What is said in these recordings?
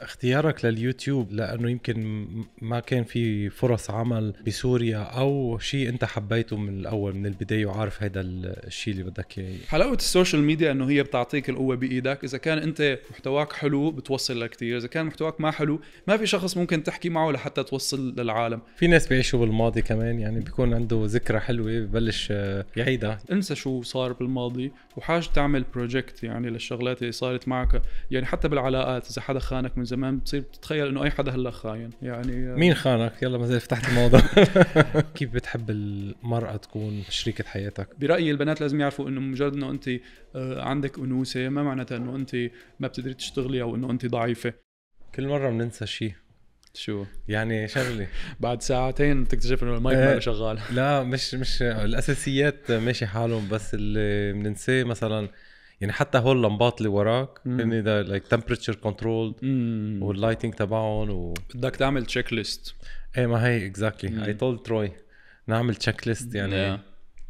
اختيارك لليوتيوب لانه يمكن ما كان في فرص عمل بسوريا او شيء انت حبيته من الاول من البدايه وعارف هذا الشيء اللي بدك اياه حلاوه السوشيال ميديا انه هي بتعطيك القوه بايدك اذا كان انت محتواك حلو بتوصل لكثير اذا كان محتواك ما حلو ما في شخص ممكن تحكي معه لحتى توصل للعالم في ناس بيعيشوا بالماضي كمان يعني بيكون عنده ذكرى حلوه ببلش آه، يعيدها انسى شو صار بالماضي وحاج تعمل بروجكت يعني للشغلات اللي صارت معك يعني حتى بالعلاقات اذا حدا خانك من زمان بتصير بتتخيل انه اي حدا هلا خاين يعني آه، مين خانك يلا ما زال فتحت الموضوع كيف بتحب المراه تكون شريكه حياتك برايي البنات لازم يعرفوا انه مجرد انه انت آه، عندك انوثه ما معناتها انه انت ما بتقدري تشتغلي او انه انت ضعيفه كل مره بننسى شيء شو يعني شغله بعد ساعتين بتكتشف انه المايك ما إيه. شغال لا مش مش الاساسيات ماشي حالهم بس اللي بننساه مثلا يعني حتى هول اللمبات اللي وراك هن ذا لايك تمبرتشر كنترولد واللايتنج تبعهم و بدك تعمل تشيك ليست ايه ما هي اكزاكتلي اي تولد تروي نعمل تشيك ليست يعني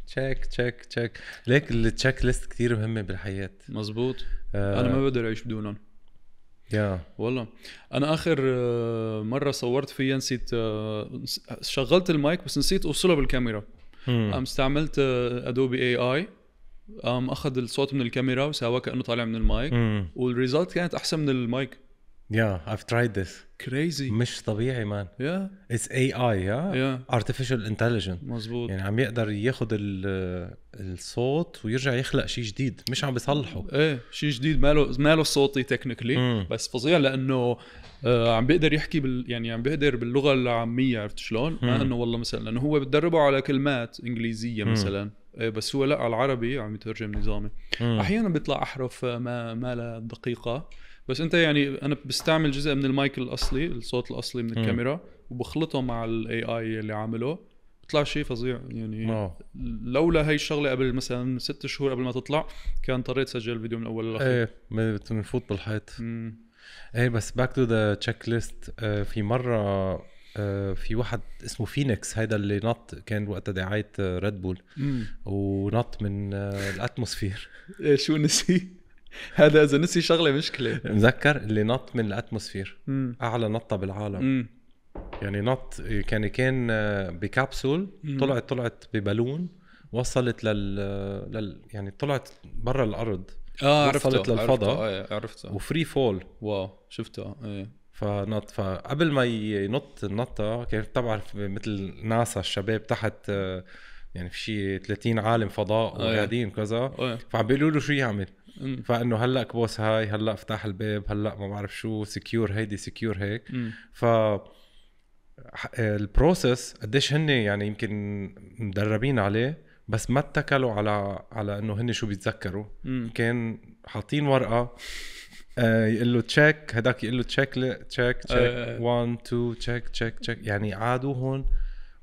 تشيك تشيك تشيك ليك التشيك ليست كثير مهمه بالحياه مزبوط آه. انا ما بقدر اعيش بدونهم يا yeah. والله انا اخر آه، مره صورت فيها نسيت آه، شغلت المايك بس نسيت اوصله بالكاميرا قام استعملت ادوبي اي اي قام اخذ الصوت من الكاميرا وساواه كانه طالع من المايك والريزلت كانت احسن من المايك يا اف ترايد ذس كريزي مش طبيعي مان يا اتس اي اي يا ارتفيشال انتليجنت مزبوط يعني عم يقدر ياخذ الصوت ويرجع يخلق شيء جديد مش عم بيصلحه ايه شيء جديد ماله ماله صوتي تكنيكلي بس فظيع لانه آه عم بيقدر يحكي بال يعني عم بيقدر باللغه العاميه عرفت شلون؟ ما انه والله مثلا لانه هو بتدربه على كلمات انجليزيه مثلا مم. إيه، بس هو لا على العربي عم يترجم نظامي احيانا بيطلع احرف آه، ما ما لا دقيقه بس انت يعني انا بستعمل جزء من المايك الاصلي الصوت الاصلي من الكاميرا وبخلطه مع الاي اي اللي عامله بيطلع شيء فظيع يعني لولا هي الشغله قبل مثلا ست شهور قبل ما تطلع كان اضطريت اسجل الفيديو من الاول للاخير ايه بنفوت بالحيط ايه بس باك تو ذا تشيك ليست في مره آه، في واحد اسمه فينيكس هيدا اللي نط كان وقتها دعايه ريد آه، بول ونط من آه، الاتموسفير إيه، شو نسي؟ هذا اذا نسي شغله مشكله مذكر اللي نط من الاتموسفير اعلى نطه بالعالم يعني نط كان كان بكابسول طلعت طلعت ببالون وصلت لل, لل... يعني طلعت برا الارض اه عرفته وصلت للفضاء عرفته, آه عرفته. وفري فول واو شفته ايه فنط فقبل ما ينط النطه كان طبعا مثل ناسا الشباب تحت آه، يعني في شيء 30 عالم فضاء آه، إيه. وقاعدين وكذا آه، إيه. فعم بيقولوا له شو يعمل فانه هلا كبوس هاي هلا افتح الباب هلا ما بعرف شو سكيور هيدي سكيور هيك ف البروسس قديش هن يعني يمكن مدربين عليه بس ما اتكلوا على على انه هن شو بيتذكروا كان حاطين ورقه آه، يقول له تشيك هداك يقول له تشيك تشيك تشيك 1 2 تشيك تشيك تشيك يعني عادوا هون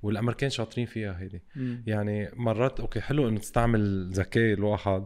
والامريكان شاطرين فيها هيدي يعني مرات اوكي حلو انه تستعمل ذكاء الواحد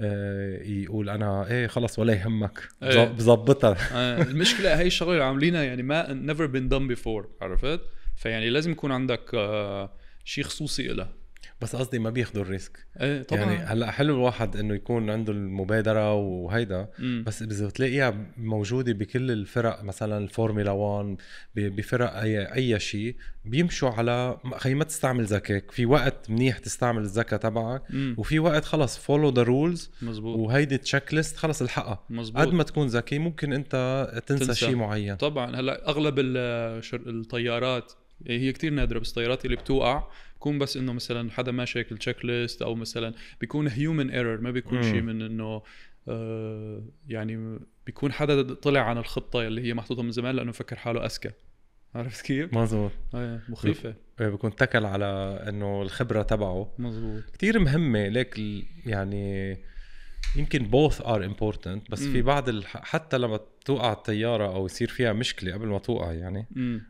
آه يقول انا ايه خلص ولا يهمك إيه. بظبطها آه المشكله هي الشغله اللي عاملينها يعني ما نيفر بين دون بيفور عرفت فيعني لازم يكون عندك آه شيء خصوصي لها بس قصدي ما بياخذوا الريسك ايه طبعا يعني هلا حلو الواحد انه يكون عنده المبادره وهيدا مم. بس اذا بتلاقيها موجوده بكل الفرق مثلا الفورميلا 1 بفرق اي اي شيء بيمشوا على خي ما تستعمل ذكاك في وقت منيح تستعمل الذكاء تبعك وفي وقت خلص فولو ذا رولز مزبوط وهيدي تشيك ليست خلص الحقها مزبوط قد ما تكون ذكي ممكن انت تنسى, تنسى. شيء معين طبعا هلا اغلب الطيارات إيه، هي كتير نادره بس الطيارات اللي بتوقع بكون بس انه مثلا حدا ما شاكل تشيك ليست او مثلا بيكون هيومن ايرور ما بيكون شيء من انه آه يعني بيكون حدا طلع عن الخطه اللي هي محطوطه من زمان لانه فكر حاله اذكى عرفت كيف؟ مظبوط ايه مخيفة بيكون اتكل على انه الخبرة تبعه مظبوط كثير مهمة ليك يعني يمكن بوث ار امبورتنت بس م. في بعض الح... حتى لما توقع الطياره او يصير فيها مشكله قبل ما توقع يعني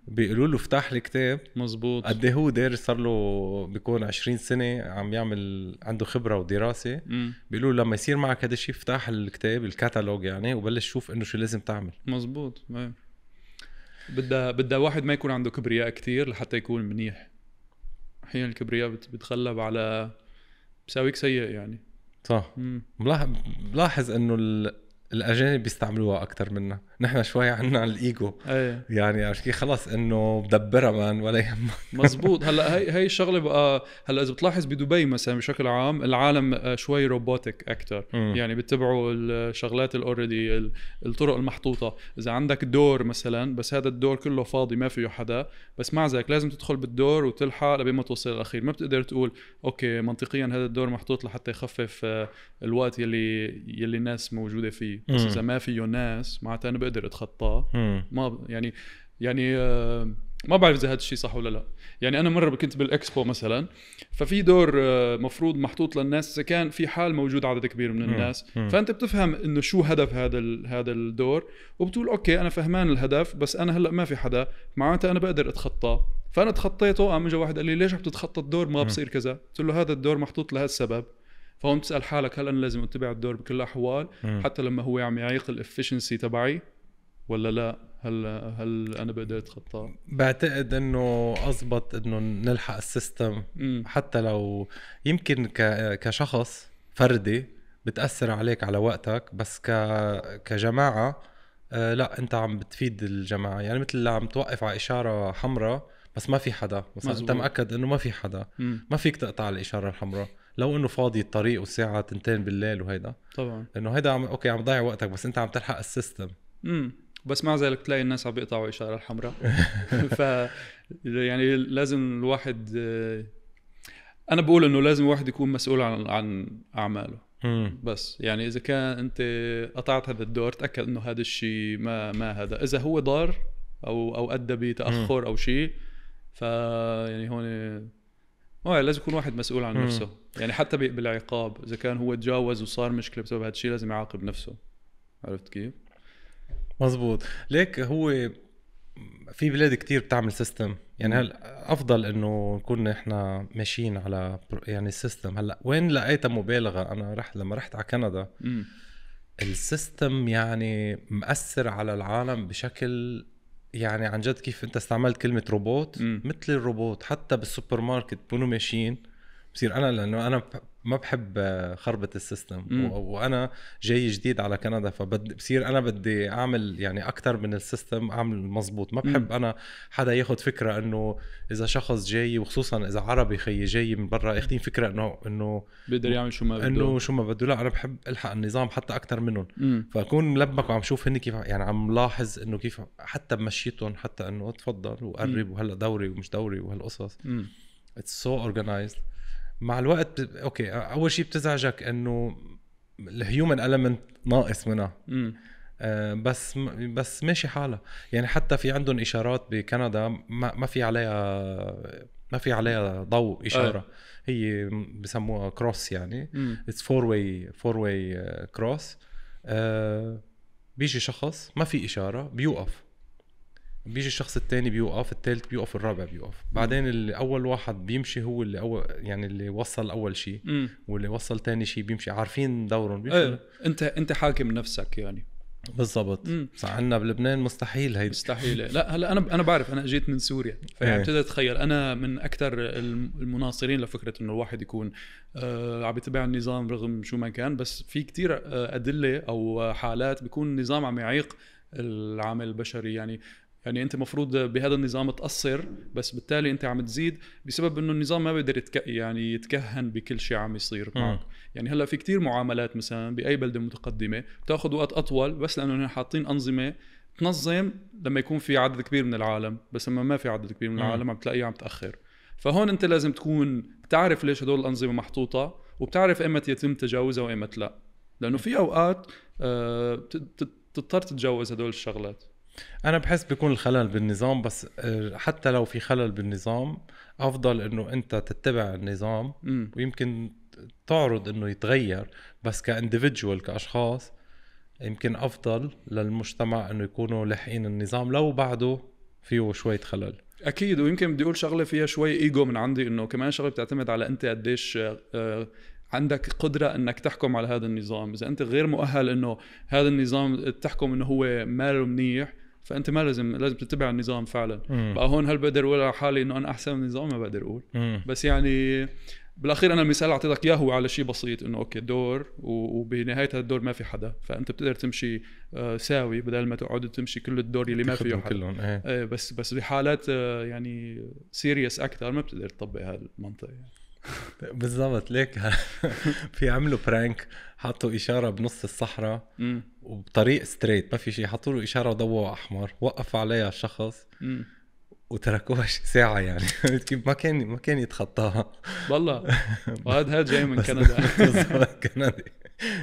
بيقولوا له افتح لي كتاب مزبوط قد إيه هو دارس صار له بيكون 20 سنه عم يعمل عنده خبره ودراسه بيقولوا له لما يصير معك هذا الشيء افتح الكتاب الكتالوج يعني وبلش شوف انه شو لازم تعمل مزبوط بدها بدها واحد ما يكون عنده كبرياء كتير لحتى يكون منيح احيانا الكبرياء بتتغلب على بساويك سيء يعني صح ملاحظ انه الاجانب بيستعملوها اكثر منا نحن شوي عنا الايجو أيه. يعني عشان خلص انه بدبرها مان ولا يهمك مزبوط هلا هي هي الشغله بقى هلا اذا بتلاحظ بدبي مثلا بشكل عام العالم آه، شوي روبوتك اكثر يعني بتبعوا الشغلات الاوريدي الطرق المحطوطه اذا عندك دور مثلا بس هذا الدور كله فاضي ما فيه حدا بس مع ذلك لازم تدخل بالدور وتلحق لبين ما توصل الاخير ما بتقدر تقول اوكي منطقيا هذا الدور محطوط لحتى يخفف آه، الوقت يلي يلي الناس موجوده فيه بس اذا ما فيه ناس معناتها انا بقدر اتخطاه ما يعني يعني آه، ما بعرف اذا هذا الشيء صح ولا لا يعني انا مره كنت بالاكسبو مثلا ففي دور آه، مفروض محطوط للناس اذا كان في حال موجود عدد كبير من الناس فانت بتفهم انه شو هدف هذا هذا الدور وبتقول اوكي انا فهمان الهدف بس انا هلا ما في حدا معناتها انا بقدر اتخطاه فانا تخطيته قام اجى واحد قال لي ليش عم تتخطى الدور ما بصير كذا قلت له هذا الدور محطوط لهالسبب فهون تسال حالك هل انا لازم اتبع الدور بكل الاحوال حتى لما هو عم يعيق الافشنسي تبعي ولا لا هل هل انا بقدر اتخطاه بعتقد انه اضبط انه نلحق السيستم مم. حتى لو يمكن كشخص فردي بتاثر عليك على وقتك بس ك كجماعه آه، لا انت عم بتفيد الجماعه يعني مثل اللي عم توقف على اشاره حمراء بس ما في حدا مثلا انت مأكد انه ما في حدا مم. ما فيك تقطع الاشاره الحمراء لو انه فاضي الطريق والساعه تنتين بالليل وهيدا طبعا انه هيدا عم اوكي عم تضيع وقتك بس انت عم تلحق السيستم امم بس مع ذلك تلاقي الناس عم بيقطعوا اشاره الحمراء ف يعني لازم الواحد آه، انا بقول انه لازم الواحد يكون مسؤول عن عن اعماله بس يعني اذا كان انت قطعت هذا الدور تاكد انه هذا الشيء ما ما هذا اذا هو ضار او او ادى بتاخر او شيء ف يعني هون آه، لازم يكون واحد مسؤول عن نفسه يعني حتى بالعقاب اذا كان هو تجاوز وصار مشكله بسبب هذا الشيء لازم يعاقب نفسه عرفت كيف؟ مزبوط ليك هو في بلاد كتير بتعمل سيستم يعني هل افضل انه نكون احنا ماشيين على يعني سيستم هلا وين لقيتها مبالغه انا رحت لما رحت على كندا السيستم يعني مأثر على العالم بشكل يعني عن جد كيف انت استعملت كلمه روبوت مثل الروبوت حتى بالسوبر ماركت بكونوا ماشيين بصير انا لانه انا ما بحب آه، خربط السيستم وانا جاي جديد على كندا فبصير انا بدي اعمل يعني اكثر من السيستم اعمل مزبوط ما بحب انا حدا ياخذ فكره انه اذا شخص جاي وخصوصا اذا عربي خي جاي من برا ياخذين فكره انه انه بيقدر يعمل شو ما بده انه شو ما بده لا انا بحب الحق النظام حتى اكثر منهم فاكون ملبك وعم شوف هن كيف يعني عم لاحظ انه كيف حتى بمشيتهم حتى انه تفضل وقرب وهلا دوري ومش دوري وهالقصص اتس سو اورجنايزد مع الوقت اوكي اول شيء بتزعجك انه الهيومن المنت ناقص منها آه، بس بس ماشي حالها يعني حتى في عندهم اشارات بكندا ما, ما في عليها ما في عليها ضوء اشاره يعني. آه. هي بسموها كروس يعني اتس فور واي فور واي كروس بيجي شخص ما في اشاره بيوقف بيجي الشخص الثاني بيوقف الثالث بيوقف الرابع بيوقف بعدين اللي اول واحد بيمشي هو اللي اول يعني اللي وصل اول شيء واللي وصل ثاني شيء بيمشي عارفين دورهم بيمشي ايه. انت انت حاكم نفسك يعني بالضبط صح عندنا بلبنان مستحيل هيدي مستحيل لا هلا انا انا بعرف انا اجيت من سوريا إيه. فيعني بتقدر تتخيل انا من اكثر المناصرين لفكره انه الواحد يكون آه، عم يتبع النظام رغم شو ما كان بس في كثير آه، ادله او حالات بيكون النظام عم يعيق العمل البشري يعني يعني انت مفروض بهذا النظام تقصر بس بالتالي انت عم تزيد بسبب انه النظام ما بيقدر يتك... يعني يتكهن بكل شيء عم يصير معك يعني هلا في كتير معاملات مثلا باي بلده متقدمه بتاخذ وقت اطول بس لانه حاطين انظمه تنظم لما يكون في عدد كبير من العالم بس لما ما في عدد كبير من العالم عم تلاقيها عم تاخر فهون انت لازم تكون بتعرف ليش هدول الانظمه محطوطه وبتعرف ايمتى يتم تجاوزها وايمتى لا لانه في اوقات آه تضطر تتجاوز هدول الشغلات انا بحس بيكون الخلل بالنظام بس آه، حتى لو في خلل بالنظام افضل انه انت تتبع النظام م. ويمكن تعرض انه يتغير بس كانديفيدجوال كاشخاص يمكن افضل للمجتمع انه يكونوا لاحقين النظام لو بعده فيه شويه خلل اكيد ويمكن بدي اقول شغله فيها شوي ايجو من عندي انه كمان شغله بتعتمد على انت قديش آه، آه، عندك قدرة انك تحكم على هذا النظام، إذا أنت غير مؤهل إنه هذا النظام تحكم إنه هو ماله منيح فانت ما لازم لازم تتبع النظام فعلا مم. بقى هون هل بقدر ولا حالي انه انا احسن من النظام ما بقدر اقول مم. بس يعني بالاخير انا المثال اللي اعطيتك اياه هو على شيء بسيط انه اوكي دور وبنهايه هذا الدور ما في حدا فانت بتقدر تمشي آه، ساوي بدل ما تقعد تمشي كل الدور اللي ما فيه حدا كلهم إيه. ايه. بس بس بحالات آه، يعني سيريس اكثر ما بتقدر تطبق المنطق يعني. بالضبط ليك في عملوا برانك حطوا اشاره بنص الصحراء وبطريق ستريت ما في شيء حطوا له اشاره وضوء احمر وقف عليها الشخص وتركوها ساعة يعني ما كان ما كان يتخطاها والله وهذا هذا جاي من كندا كندي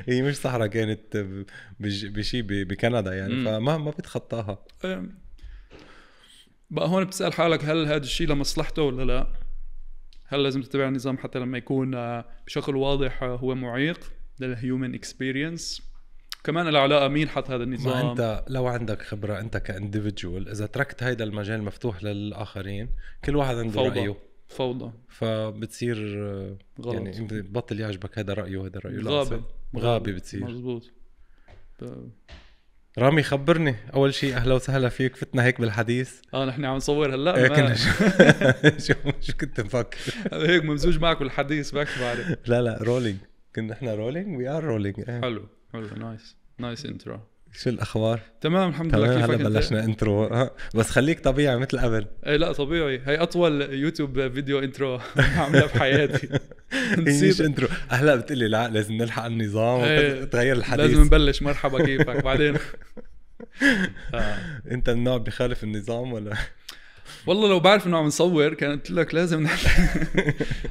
هي مش صحراء كانت بشيء بكندا يعني فما ما بتخطاها بقى هون بتسال حالك هل هذا الشيء لمصلحته ولا لا؟ هل لازم تتبع النظام حتى لما يكون آه، بشكل واضح آه، هو معيق للهيومن اكسبيرينس كمان له علاقه مين حط هذا النظام ما انت لو عندك خبره انت كانديفيدجوال اذا تركت هيدا المجال مفتوح للاخرين كل واحد عنده فوضى. رايه فوضى فبتصير آه، غلط. يعني بطل يعجبك هذا رايه وهذا رايه غابه غابي بتصير مزبوط ب... رامي خبرني اول شيء اهلا وسهلا فيك فتنا هيك بالحديث اه نحن عم نصور هلا ايه كنا شو شو كنت مفكر هيك ممزوج معك بالحديث بكفي عليك لا لا رولينج كنا احنا رولينج وي ار رولينج حلو حلو نايس نايس انترو شو الاخبار؟ تمام الحمد لله كيفك هلا بلشنا انترو بس خليك طبيعي مثل قبل اي لا طبيعي هي اطول يوتيوب فيديو انترو عاملها بحياتي نسيت انترو هلا بتقلي لا لازم نلحق النظام إيه، تغير الحديث لازم نبلش مرحبا كيفك بعدين انت النوع بخالف النظام ولا والله لو بعرف انه عم نصور كان قلت لك لازم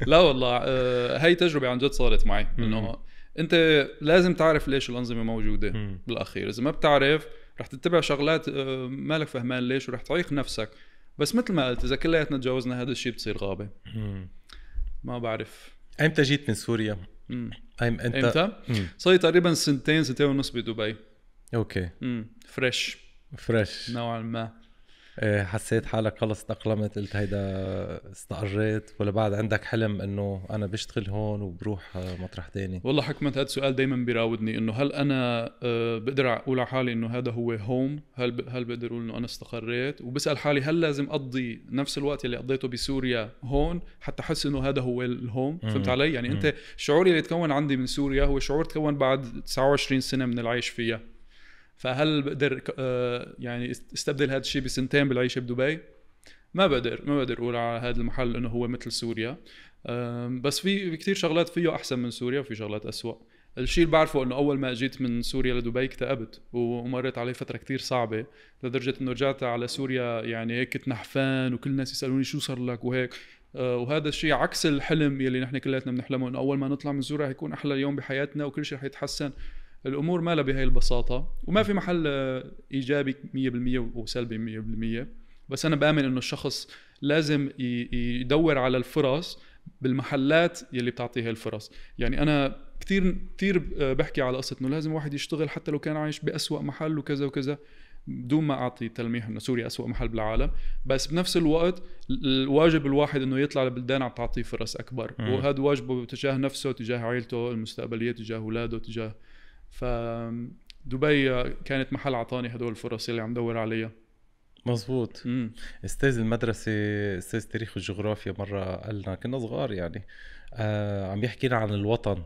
لا والله آه، هاي تجربه عن جد صارت معي انه انت لازم تعرف ليش الانظمه موجوده م. بالاخير اذا ما بتعرف رح تتبع شغلات آه، مالك فهمان ليش ورح تعيق نفسك بس مثل ما قلت اذا كلياتنا تجاوزنا هذا الشيء بتصير غابه م. ما بعرف امتى جيت من سوريا؟ أيم انت امتى؟ صار تقريبا سنتين سنتين ونص بدبي اوكي امم فريش فريش نوعا ما إيه، حسيت حالك خلص تأقلمت قلت هيدا استأجرت ولا بعد عندك حلم انه انا بشتغل هون وبروح آه، مطرح تاني والله حكمت هذا السؤال دائما بيراودني انه هل انا آه، بقدر اقول على حالي انه هذا هو هوم هل هل بقدر اقول انه انا استقريت وبسال حالي هل لازم اقضي نفس الوقت اللي قضيته بسوريا هون حتى احس انه هذا هو الهوم م- فهمت علي يعني م- انت شعوري اللي تكون عندي من سوريا هو شعور تكون بعد 29 سنه من العيش فيها فهل بقدر آه، يعني استبدل هذا الشيء بسنتين بالعيشه بدبي؟ ما بقدر ما بقدر اقول على هذا المحل انه هو مثل سوريا بس في كثير شغلات فيه احسن من سوريا وفي شغلات أسوأ الشيء اللي بعرفه انه اول ما اجيت من سوريا لدبي اكتئبت ومرت علي فتره كثير صعبه لدرجه انه رجعت على سوريا يعني هيك كنت نحفان وكل الناس يسالوني شو صار لك وهيك آه، وهذا الشيء عكس الحلم يلي نحن كلياتنا بنحلمه انه اول ما نطلع من سوريا حيكون احلى يوم بحياتنا وكل شيء رح يتحسن الامور ما لها بهي البساطه وما في محل ايجابي 100% وسلبي 100% بس انا بامن انه الشخص لازم يدور على الفرص بالمحلات يلي بتعطيه الفرص يعني انا كثير كثير بحكي على قصه انه لازم واحد يشتغل حتى لو كان عايش بأسوأ محل وكذا وكذا بدون ما اعطي تلميح انه سوريا أسوأ محل بالعالم بس بنفس الوقت الواجب الواحد انه يطلع لبلدان عم تعطيه فرص اكبر وهذا واجبه تجاه نفسه تجاه عائلته المستقبليه تجاه اولاده تجاه فدبي كانت محل عطاني هدول الفرص اللي عم دور عليها مزبوط استاذ المدرسة استاذ تاريخ وجغرافيا مرة قالنا كنا صغار يعني آه عم يحكينا عن الوطن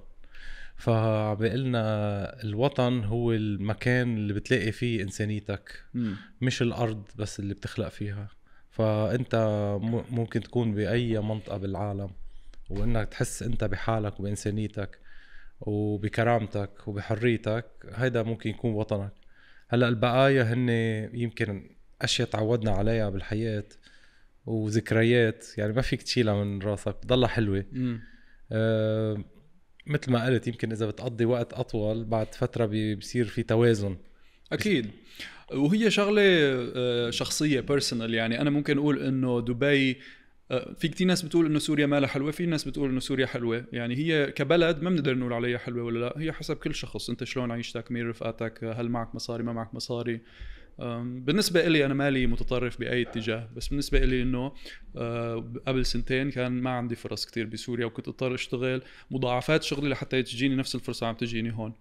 فبقلنا الوطن هو المكان اللي بتلاقي فيه إنسانيتك مم. مش الأرض بس اللي بتخلق فيها فأنت ممكن تكون بأي منطقة بالعالم وإنك تحس أنت بحالك وبإنسانيتك وبكرامتك وبحريتك هيدا ممكن يكون وطنك هلا البقايا هن يمكن اشياء تعودنا عليها بالحياه وذكريات يعني ما فيك تشيلها من راسك بتضلها حلوه آه مثل ما قلت يمكن اذا بتقضي وقت اطول بعد فتره بصير في توازن اكيد وهي شغله آه، شخصيه بيرسونال يعني انا ممكن اقول انه دبي آه، في كثير ناس بتقول انه سوريا مالها حلوه في ناس بتقول انه سوريا حلوه يعني هي كبلد ما بنقدر نقول عليها حلوه ولا لا هي حسب كل شخص انت شلون عيشتك مين رفقاتك هل معك مصاري ما معك مصاري بالنسبة إلي أنا مالي متطرف بأي اتجاه بس بالنسبة إلي إنه آه، قبل سنتين كان ما عندي فرص كتير بسوريا وكنت اضطر أشتغل مضاعفات شغلي لحتى تجيني نفس الفرصة عم تجيني هون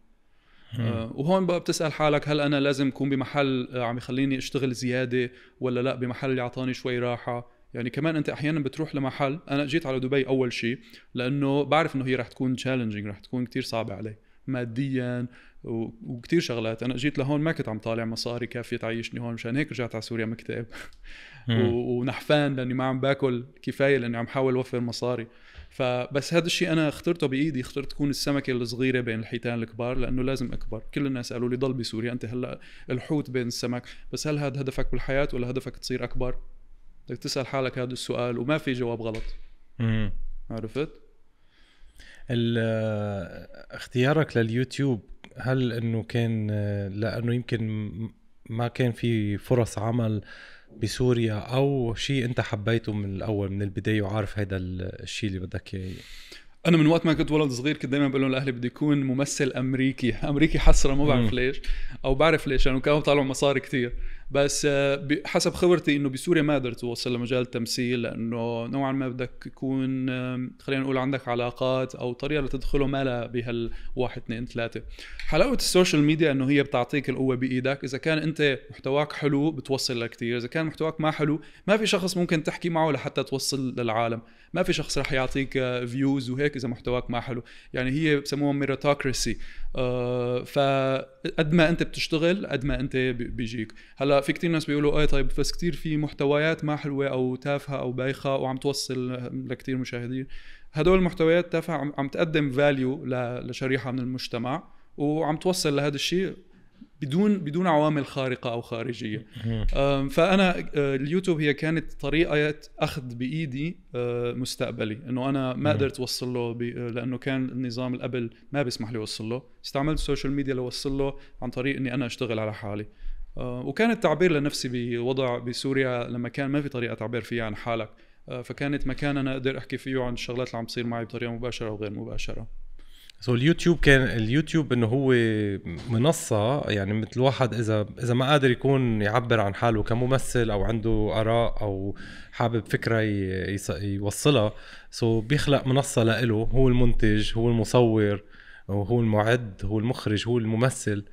آه، وهون بقى بتسال حالك هل انا لازم اكون بمحل عم يخليني اشتغل زياده ولا لا بمحل اللي اعطاني شوي راحه يعني كمان انت احيانا بتروح لمحل انا جيت على دبي اول شيء لانه بعرف انه هي رح تكون تشالنجينج رح تكون كتير صعبه علي ماديا وكتير شغلات انا جيت لهون ما كنت عم طالع مصاري كافيه تعيشني هون مشان هيك رجعت على سوريا مكتئب ونحفان لاني ما عم باكل كفايه لاني عم حاول اوفر مصاري فبس هذا الشيء انا اخترته بايدي اخترت تكون السمكه الصغيره بين الحيتان الكبار لانه لازم اكبر كل الناس قالوا لي ضل بسوريا انت هلا الحوت بين السمك بس هل هذا هدفك بالحياه ولا هدفك تصير اكبر بدك تسال حالك هذا السؤال وما في جواب غلط امم عرفت اختيارك لليوتيوب هل انه كان لانه يمكن ما كان في فرص عمل بسوريا او شيء انت حبيته من الاول من البدايه وعارف هذا الشيء اللي بدك اياه انا من وقت ما كنت ولد صغير كنت دائما بقول لهم لاهلي بدي اكون ممثل امريكي امريكي حسره ما بعرف ليش او بعرف ليش لانه يعني كانوا طالعوا مصاري كثير بس آه، حسب خبرتي انه بسوريا ما قدرت توصل لمجال التمثيل لانه نوعا ما بدك يكون خلينا نقول عندك علاقات او طريقه لتدخله ما لها بهالواحد اثنين ثلاثه حلاوه السوشيال ميديا انه هي بتعطيك القوه بايدك اذا كان انت محتواك حلو بتوصل لكثير اذا كان محتواك ما حلو ما في شخص ممكن تحكي معه لحتى توصل للعالم ما في شخص رح يعطيك فيوز آه، وهيك اذا محتواك ما حلو يعني هي بسموها ميريتوكراسي آه، فقد ما انت بتشتغل قد ما انت بيجيك هلا في كثير ناس بيقولوا اي آه، طيب بس كثير في محتويات ما حلوه او تافهه او بايخه وعم توصل لكثير مشاهدين هدول المحتويات تافهه عم, عم تقدم فاليو لشريحه من المجتمع وعم توصل لهذا الشيء بدون بدون عوامل خارقه او خارجيه فانا آه، اليوتيوب هي كانت طريقه اخذ بايدي آه، مستقبلي انه انا ما قدرت اوصل له لانه كان النظام اللي قبل ما بيسمح لي اوصل له استعملت السوشيال ميديا لوصل له عن طريق اني انا اشتغل على حالي آه، وكان التعبير لنفسي بوضع بسوريا لما كان ما في طريقه تعبير فيها عن حالك آه، فكانت مكان انا اقدر احكي فيه عن الشغلات اللي عم تصير معي بطريقه مباشره وغير مباشره سو so, اليوتيوب كان اليوتيوب انه هو منصه يعني مثل الواحد اذا اذا ما قادر يكون يعبر عن حاله كممثل او عنده اراء او حابب فكره يوصلها سو so, بيخلق منصه لإله هو المنتج هو المصور هو المعد هو المخرج هو الممثل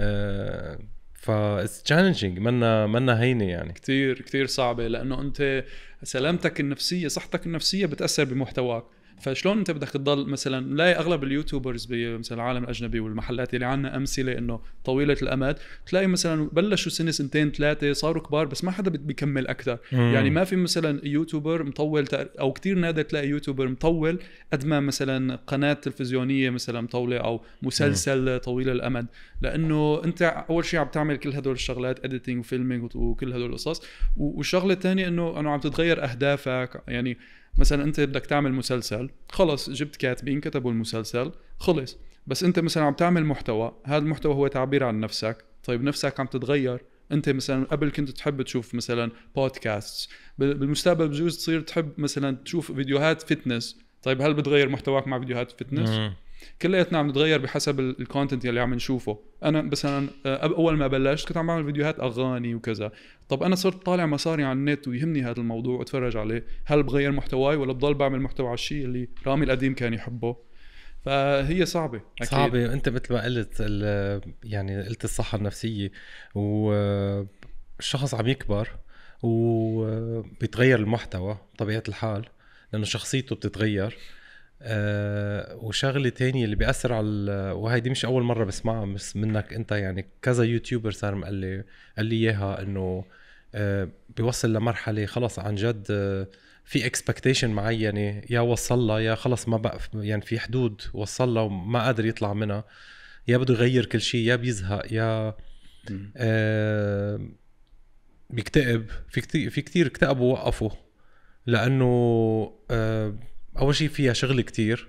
أه فاتس تشالنجينج منا منا هينه يعني كثير كثير صعبه لانه انت سلامتك النفسيه صحتك النفسيه بتاثر بمحتواك فشلون انت بدك تضل مثلا لا اغلب اليوتيوبرز مثلا العالم الاجنبي والمحلات اللي عندنا امثله انه طويله الامد تلاقي مثلا بلشوا سنه سنتين ثلاثه صاروا كبار بس ما حدا بيكمل اكثر مم. يعني ما في مثلا يوتيوبر مطول او كثير نادر تلاقي يوتيوبر مطول قد ما مثلا قناه تلفزيونيه مثلا مطوله او مسلسل مم. طويل الامد لانه انت اول شيء عم تعمل كل هدول الشغلات اديتنج وفيلمينج وكل هدول القصص والشغله الثانيه انه انه عم تتغير اهدافك يعني مثلا انت بدك تعمل مسلسل خلص جبت كاتبين كتبوا المسلسل خلص بس انت مثلا عم تعمل محتوى هذا المحتوى هو تعبير عن نفسك طيب نفسك عم تتغير انت مثلا قبل كنت تحب تشوف مثلا بودكاست بالمستقبل بجوز تصير تحب مثلا تشوف فيديوهات فتنس طيب هل بتغير محتواك مع فيديوهات فتنس كلياتنا عم نتغير بحسب الكونتنت يلي عم نشوفه انا مثلا آه، اول ما بلشت كنت عم بعمل فيديوهات اغاني وكذا طب انا صرت طالع مصاري على النت ويهمني هذا الموضوع واتفرج عليه هل بغير محتواي ولا بضل بعمل محتوى على الشيء اللي رامي القديم كان يحبه فهي صعبة أكيد. صعبة أنت مثل ما قلت يعني قلت الصحة النفسية والشخص عم يكبر وبيتغير المحتوى بطبيعة الحال لأنه شخصيته بتتغير آه، وشغله تانية اللي بيأثر على وهيدي مش اول مره بسمعها بس منك انت يعني كذا يوتيوبر صار قال لي قال لي اياها انه آه، بيوصل لمرحله خلص عن جد آه، في اكسبكتيشن معينه يا وصل لها يا خلص ما بقى يعني في حدود وصل لها وما قادر يطلع منها يا بده يغير كل شيء يا بيزهق يا آه بيكتئب في كتير في كثير اكتئبوا ووقفوا لانه آه اول شيء فيها شغل كتير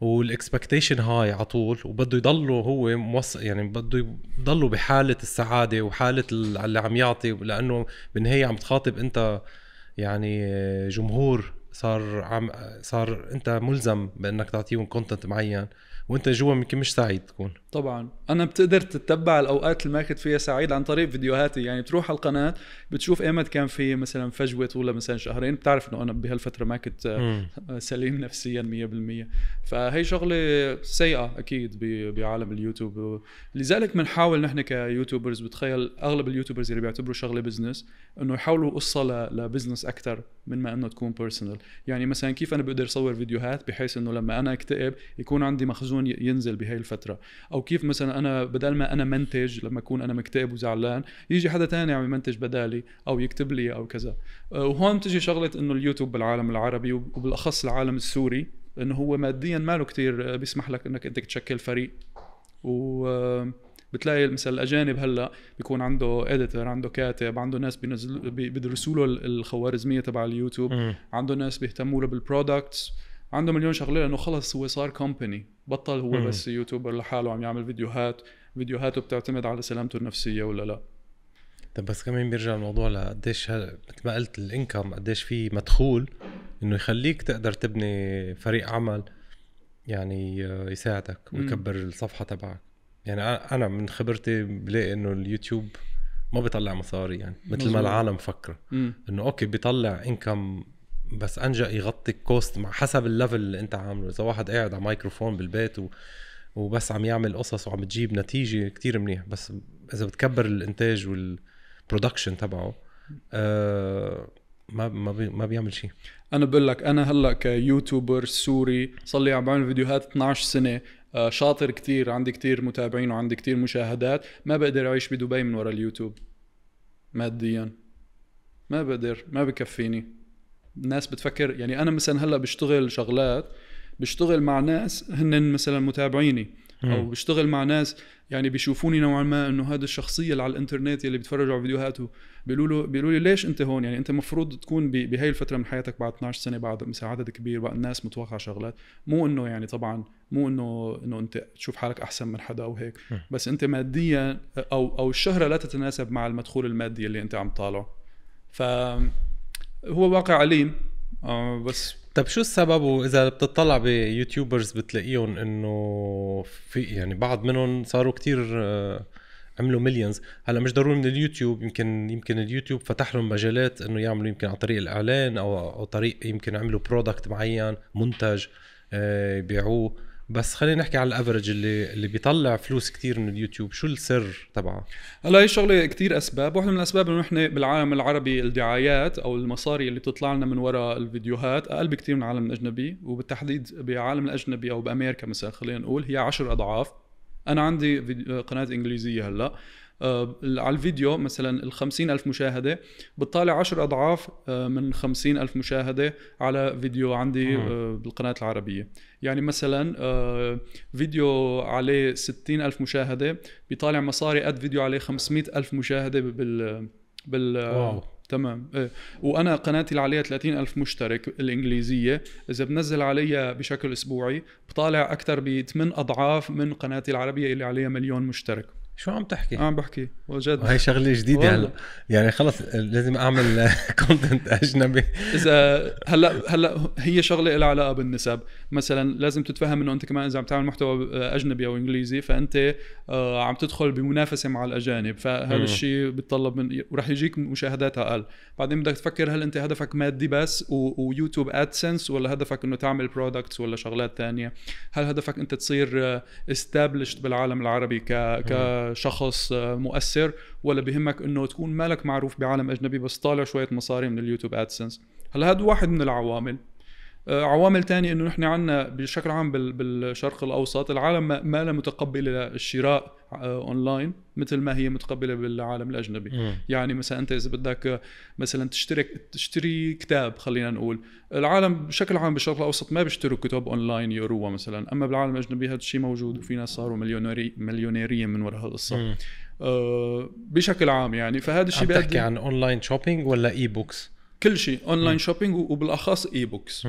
والاكسبكتيشن هاي على طول وبده يضله هو موص يعني بده يضله بحاله السعاده وحاله اللي عم يعطي لانه بالنهايه عم تخاطب انت يعني جمهور صار عم صار انت ملزم بانك تعطيهم كونتنت معين وانت جوا يمكن مش سعيد تكون طبعا انا بتقدر تتبع الاوقات اللي ما كنت فيها سعيد عن طريق فيديوهاتي يعني بتروح على القناه بتشوف ايمت كان في مثلا فجوه طولها مثلا شهرين بتعرف انه انا بهالفتره ما كنت آه، سليم نفسيا 100% فهي شغله سيئه اكيد بعالم اليوتيوب لذلك بنحاول نحن كيوتيوبرز بتخيل اغلب اليوتيوبرز اللي بيعتبروا شغله بزنس انه يحولوا قصه لبزنس اكثر من ما انه تكون بيرسونال يعني مثلا كيف انا بقدر اصور فيديوهات بحيث انه لما انا اكتئب يكون عندي مخزون ينزل بهي الفتره او كيف مثلا انا بدل ما انا منتج لما اكون انا مكتئب وزعلان يجي حدا تاني عم يمنتج بدالي او يكتب لي او كذا آه، وهون بتجي شغله انه اليوتيوب بالعالم العربي وبالاخص العالم السوري انه هو ماديا ما له كثير آه، بيسمح لك انك انت تشكل فريق و آه، بتلاقي مثلا الاجانب هلا بيكون عنده اديتر عنده كاتب عنده ناس بينزلوا بيدرسوا له الخوارزميه تبع اليوتيوب عنده ناس بيهتموا له بالبرودكتس عنده مليون شغله لانه خلص هو صار كومباني بطل هو بس يوتيوبر لحاله عم يعمل فيديوهات فيديوهاته بتعتمد على سلامته النفسيه ولا لا طب بس كمان بيرجع الموضوع لقديش مثل ما قلت الانكم قديش في مدخول انه يخليك تقدر تبني فريق عمل يعني آه، يساعدك ويكبر الصفحه تبعك يعني انا من خبرتي بلاقي انه اليوتيوب ما بيطلع مصاري يعني مثل ما العالم فكره انه اوكي بيطلع انكم بس انجا يغطي الكوست مع حسب الليفل اللي انت عامله اذا واحد قاعد على مايكروفون بالبيت و... وبس عم يعمل قصص وعم تجيب نتيجه كتير منيح بس اذا بتكبر الانتاج والبرودكشن تبعه آه ما ما بي ما بيعمل شيء انا بقول لك انا هلا كيوتيوبر سوري صار لي عم بعمل فيديوهات 12 سنه آه شاطر كتير عندي كتير متابعين وعندي كتير مشاهدات ما بقدر اعيش بدبي من وراء اليوتيوب ماديا ما بقدر ما بكفيني الناس بتفكر يعني انا مثلا هلا بشتغل شغلات بشتغل مع ناس هن مثلا متابعيني او بشتغل مع ناس يعني بيشوفوني نوعا ما انه هذا الشخصيه اللي على الانترنت اللي بيتفرجوا على فيديوهاته بيقولوا له بيقولوا لي ليش انت هون يعني انت المفروض تكون بهي الفتره من حياتك بعد 12 سنه بعد مثلا عدد كبير بقى الناس متوقعه شغلات مو انه يعني طبعا مو انه انه انت تشوف حالك احسن من حدا او هيك بس انت ماديا او او الشهره لا تتناسب مع المدخول المادي اللي انت عم طالعه ف هو واقع أليم آه بس طب شو السبب واذا بتطلع بيوتيوبرز بتلاقيهم انه في يعني بعض منهم صاروا كتير آه، عملوا مليونز هلا مش ضروري من اليوتيوب يمكن يمكن اليوتيوب فتح لهم مجالات انه يعملوا يمكن عن طريق الاعلان او طريق يمكن عملوا برودكت معين منتج آه، بيعوه بس خلينا نحكي على الافرج اللي اللي بيطلع فلوس كثير من اليوتيوب شو السر تبعه هلا هي شغله كثير اسباب واحده من الاسباب انه نحن بالعالم العربي الدعايات او المصاري اللي بتطلع لنا من وراء الفيديوهات اقل بكثير من العالم الاجنبي وبالتحديد بعالم الاجنبي او بامريكا مثلا خلينا نقول هي 10 اضعاف انا عندي قناه انجليزيه هلا آه، على الفيديو مثلا ال ألف مشاهده بتطالع 10 اضعاف آه، من 50 ألف مشاهده على فيديو عندي آه، بالقناه العربيه يعني مثلا فيديو عليه 60 ألف مشاهده بيطالع مصاري قد فيديو عليه 500 ألف مشاهده بال بال واو. تمام إيه. وانا قناتي اللي عليها 30 الف مشترك الانجليزيه اذا بنزل عليها بشكل اسبوعي بطالع اكثر ب 8 اضعاف من قناتي العربيه اللي عليها مليون مشترك شو عم تحكي؟ عم بحكي وجد وهي شغله جديده هلا يعني خلص لازم اعمل كونتنت اجنبي اذا هلا هلا هي شغله لها علاقه بالنسب مثلا لازم تتفهم انه انت كمان اذا عم تعمل محتوى اجنبي او انجليزي فانت آه، عم تدخل بمنافسه مع الاجانب فهذا الشيء بيتطلب من وراح يجيك مشاهدات اقل بعدين بدك تفكر هل انت هدفك مادي بس و... ويوتيوب ادسنس ولا هدفك انه تعمل برودكتس ولا شغلات ثانيه هل هدفك انت تصير استابلشت آه، بالعالم العربي ك ك شخص آه، مؤثر ولا بهمك انه تكون مالك معروف بعالم اجنبي بس طالع شويه مصاري من اليوتيوب ادسنس هلا هذا واحد من العوامل آه، عوامل تانية انه نحن عندنا بشكل عام بالشرق الاوسط العالم ما لا متقبله الشراء اونلاين آه، مثل ما هي متقبله بالعالم الاجنبي م. يعني مثلا انت اذا بدك آه، مثلا تشتري تشتري كتاب خلينا نقول العالم بشكل عام بالشرق الاوسط ما بيشتروا كتب اونلاين يقروها مثلا اما بالعالم الاجنبي هذا الشيء موجود وفي ناس صاروا مليونيري مليونيريه من وراء هالقصه أه بشكل عام يعني فهذا الشيء بيحكي تحكي عن اونلاين شوبينج ولا اي بوكس كل شيء اونلاين شوبينج وبالاخص اي بوكس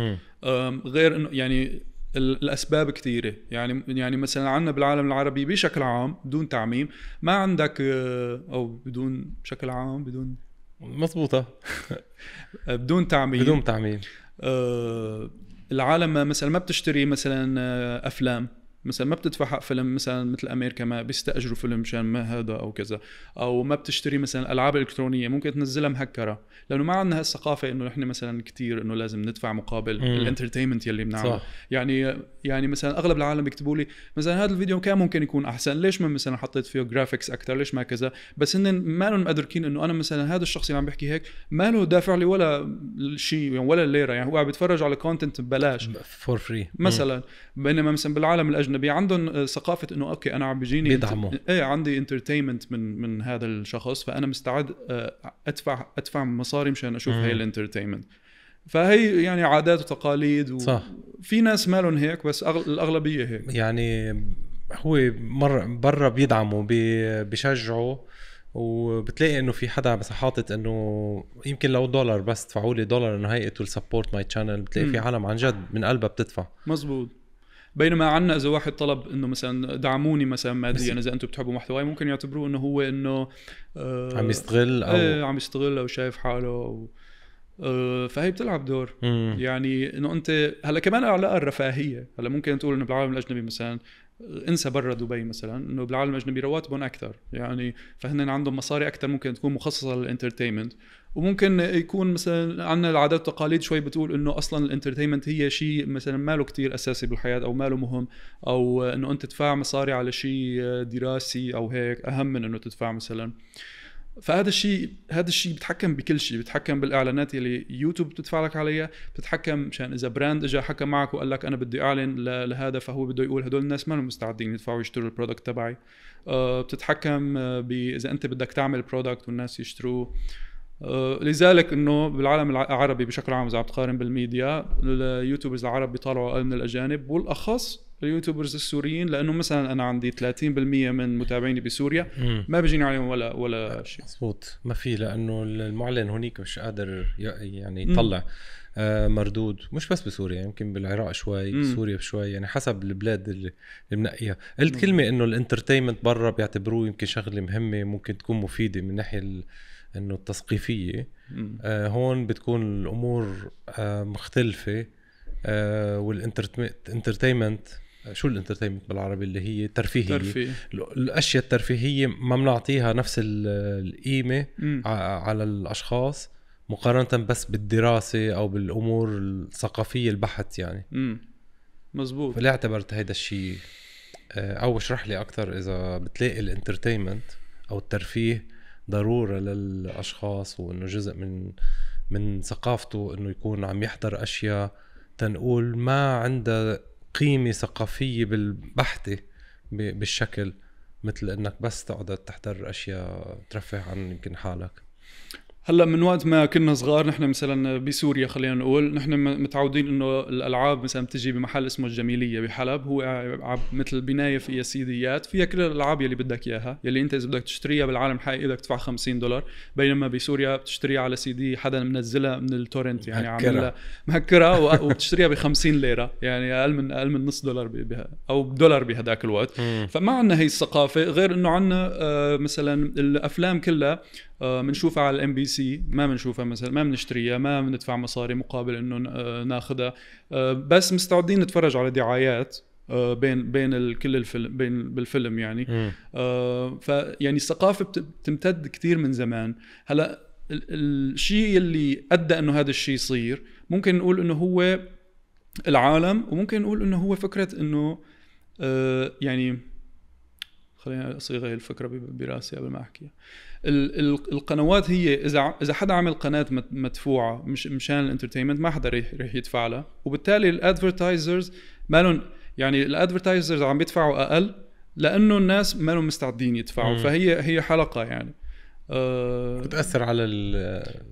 غير انه يعني الاسباب كثيره يعني يعني مثلا عندنا بالعالم العربي بشكل عام بدون تعميم ما عندك آه، او بدون بشكل عام بدون مضبوطه آه، بدون تعميم بدون تعميم آه العالم مثلا ما بتشتري مثلا آه، افلام مثلا ما بتدفع حق فيلم مثلا مثل امريكا ما بيستاجروا فيلم مشان ما هذا او كذا او ما بتشتري مثلا العاب الكترونيه ممكن تنزلها مهكره لانه ما عندنا هالثقافه انه نحن مثلا كثير انه لازم ندفع مقابل الانترتينمنت يلي بنعمله يعني يعني مثلا اغلب العالم بيكتبوا لي مثلا هذا الفيديو كان ممكن يكون احسن ليش ما مثلا حطيت فيه جرافيكس اكثر ليش ما كذا بس هن ما مدركين انه انا مثلا هذا الشخص اللي عم بحكي هيك ما له دافع لي ولا شيء يعني ولا ليره يعني هو عم بيتفرج على كونتنت ببلاش فور فري مثلا بينما مثلا بالعالم الاجنبي الاجنبيه عندهم ثقافه انه اوكي انا عم بيجيني بيدعموا ايه عندي انترتينمنت من من هذا الشخص فانا مستعد آه، ادفع ادفع مصاري مشان اشوف هاي هي الانترتينمنت فهي يعني عادات وتقاليد و... صح في ناس مالهم هيك بس الاغلبيه هيك يعني هو مر برا بيدعموا بي... بيشجعوا وبتلاقي انه في حدا بس حاطط انه يمكن لو دولار بس تدفعوا لي دولار انه هي تو سبورت ماي تشانل بتلاقي م. في عالم عن جد من قلبها بتدفع مزبوط بينما عنا اذا واحد طلب انه مثلا دعموني مثلا ماديا اذا انتم بتحبوا محتواي ممكن يعتبروه انه هو انه آه عم يستغل او آه عم يستغل او شايف حاله و آه فهي بتلعب دور مم. يعني انه انت هلا كمان العلاقه الرفاهيه هلا ممكن تقول انه بالعالم الاجنبي مثلا آه، انسى برا دبي مثلا انه بالعالم الاجنبي رواتبهم اكثر يعني فهن عندهم مصاري اكثر ممكن تكون مخصصه للانترتينمنت وممكن يكون مثلا عندنا العادات والتقاليد شوي بتقول انه اصلا الانترتينمنت هي شيء مثلا ما له كثير اساسي بالحياه او ما له مهم او انه انت تدفع مصاري على شيء دراسي او هيك اهم من انه تدفع مثلا فهذا الشيء هذا الشيء بيتحكم بكل شيء بيتحكم بالاعلانات اللي يوتيوب بتدفع لك عليها بتتحكم مشان اذا براند اجى حكى معك وقال لك انا بدي اعلن لهذا فهو بده يقول هدول الناس ما مستعدين يدفعوا يشتروا البرودكت تبعي آه، بتتحكم اذا انت بدك تعمل برودكت والناس يشتروه آه، لذلك انه بالعالم العربي بشكل عام اذا عم تقارن بالميديا اليوتيوبرز العرب بيطلعوا اقل من الاجانب والاخص اليوتيوبرز السوريين لانه مثلا انا عندي 30% من متابعيني بسوريا ما بيجيني عليهم ولا ولا آه، شيء مضبوط ما في لانه المعلن هونيك مش قادر يعني يطلع آه، مردود مش بس بسوريا يمكن بالعراق شوي بسوريا شوي يعني حسب البلاد اللي منقيها قلت كلمه انه الانترتينمنت برا بيعتبروه يمكن شغله مهمه ممكن تكون مفيده من ناحيه انه التثقيفيه آه هون بتكون الامور آه مختلفه آه والانترتينمنت آه، شو الانترتينمنت بالعربي اللي هي ترفيهيه ترفيه. الاشياء الترفيهيه ما بنعطيها نفس القيمه على الاشخاص مقارنه بس بالدراسه او بالامور الثقافيه البحت يعني امم مزبوط فليه اعتبرت هيدا الشيء آه، او اشرح لي اكثر اذا بتلاقي الانترتينمنت او الترفيه ضروره للاشخاص وانه جزء من من ثقافته انه يكون عم يحضر اشياء تنقول ما عندها قيمه ثقافيه بالبحته بالشكل مثل انك بس تقعد تحضر اشياء ترفه عن يمكن حالك هلا من وقت ما كنا صغار نحن مثلا بسوريا خلينا نقول نحن متعودين انه الالعاب مثلا بتجي بمحل اسمه الجميليه بحلب هو مثل بنايه فيها سيديات فيها كل الالعاب يلي بدك اياها يلي انت اذا بدك تشتريها بالعالم الحقيقي بدك تدفع 50 دولار بينما بسوريا بتشتريها على سي دي حدا منزلها من التورنت يعني عاملها مهكره وبتشتريها ب 50 ليره يعني اقل من اقل من نص دولار بها او دولار بهداك الوقت فما عندنا هي الثقافه غير انه عندنا آه، مثلا الافلام كلها بنشوفها آه، على الام بي سي ما بنشوفها مثلا ما بنشتريها ما بندفع مصاري مقابل انه آه، ناخذها آه، بس مستعدين نتفرج على دعايات بين بين كل الفيلم بين بالفيلم يعني آه فيعني الثقافه بتمتد كثير من زمان هلا الشيء اللي ادى انه هذا الشيء يصير ممكن نقول انه هو العالم وممكن نقول انه هو فكره انه آه يعني خليني اصيغ هي الفكره براسي قبل ما احكيها القنوات هي اذا اذا حدا عمل قناه مدفوعه مش مشان الانترتينمنت ما حدا رح يدفع لها وبالتالي الادفرتايزرز مالهم يعني الادفرتايزرز عم يدفعوا اقل لانه الناس مالهم مستعدين يدفعوا مم. فهي هي حلقه يعني آه، بتاثر على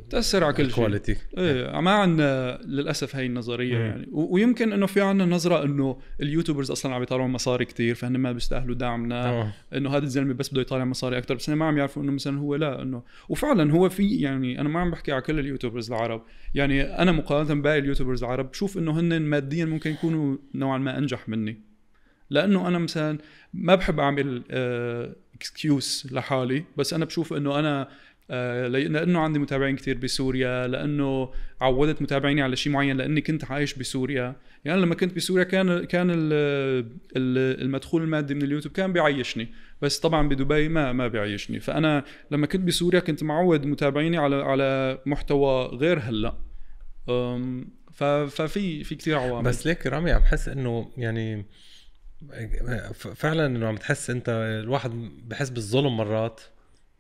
بتاثر على كل الكواليتي ايه ما عندنا للاسف هي النظريه مم. إيه. يعني ويمكن انه في عندنا نظره انه اليوتيوبرز اصلا عم يطالعوا مصاري كثير فهن ما بيستاهلوا دعمنا أوه. انه هذا الزلمه بس بده يطالع مصاري اكثر بس ما عم يعرفوا انه مثلا هو لا انه وفعلا هو في يعني انا ما عم بحكي على كل اليوتيوبرز العرب يعني انا مقارنه باقي اليوتيوبرز العرب بشوف انه هن ماديا ممكن يكونوا نوعا ما انجح مني لانه انا مثلا ما بحب اعمل آه اكسكيوز لحالي بس انا بشوف انه انا آه، لانه عندي متابعين كثير بسوريا لانه عودت متابعيني على شيء معين لاني كنت عايش بسوريا يعني لما كنت بسوريا كان كان المدخول المادي من اليوتيوب كان بيعيشني بس طبعا بدبي ما ما بيعيشني فانا لما كنت بسوريا كنت معود متابعيني على على محتوى غير هلا ففي في كثير عوامل بس ليك رامي عم بحس انه يعني فعلا انه عم تحس انت الواحد بحس بالظلم مرات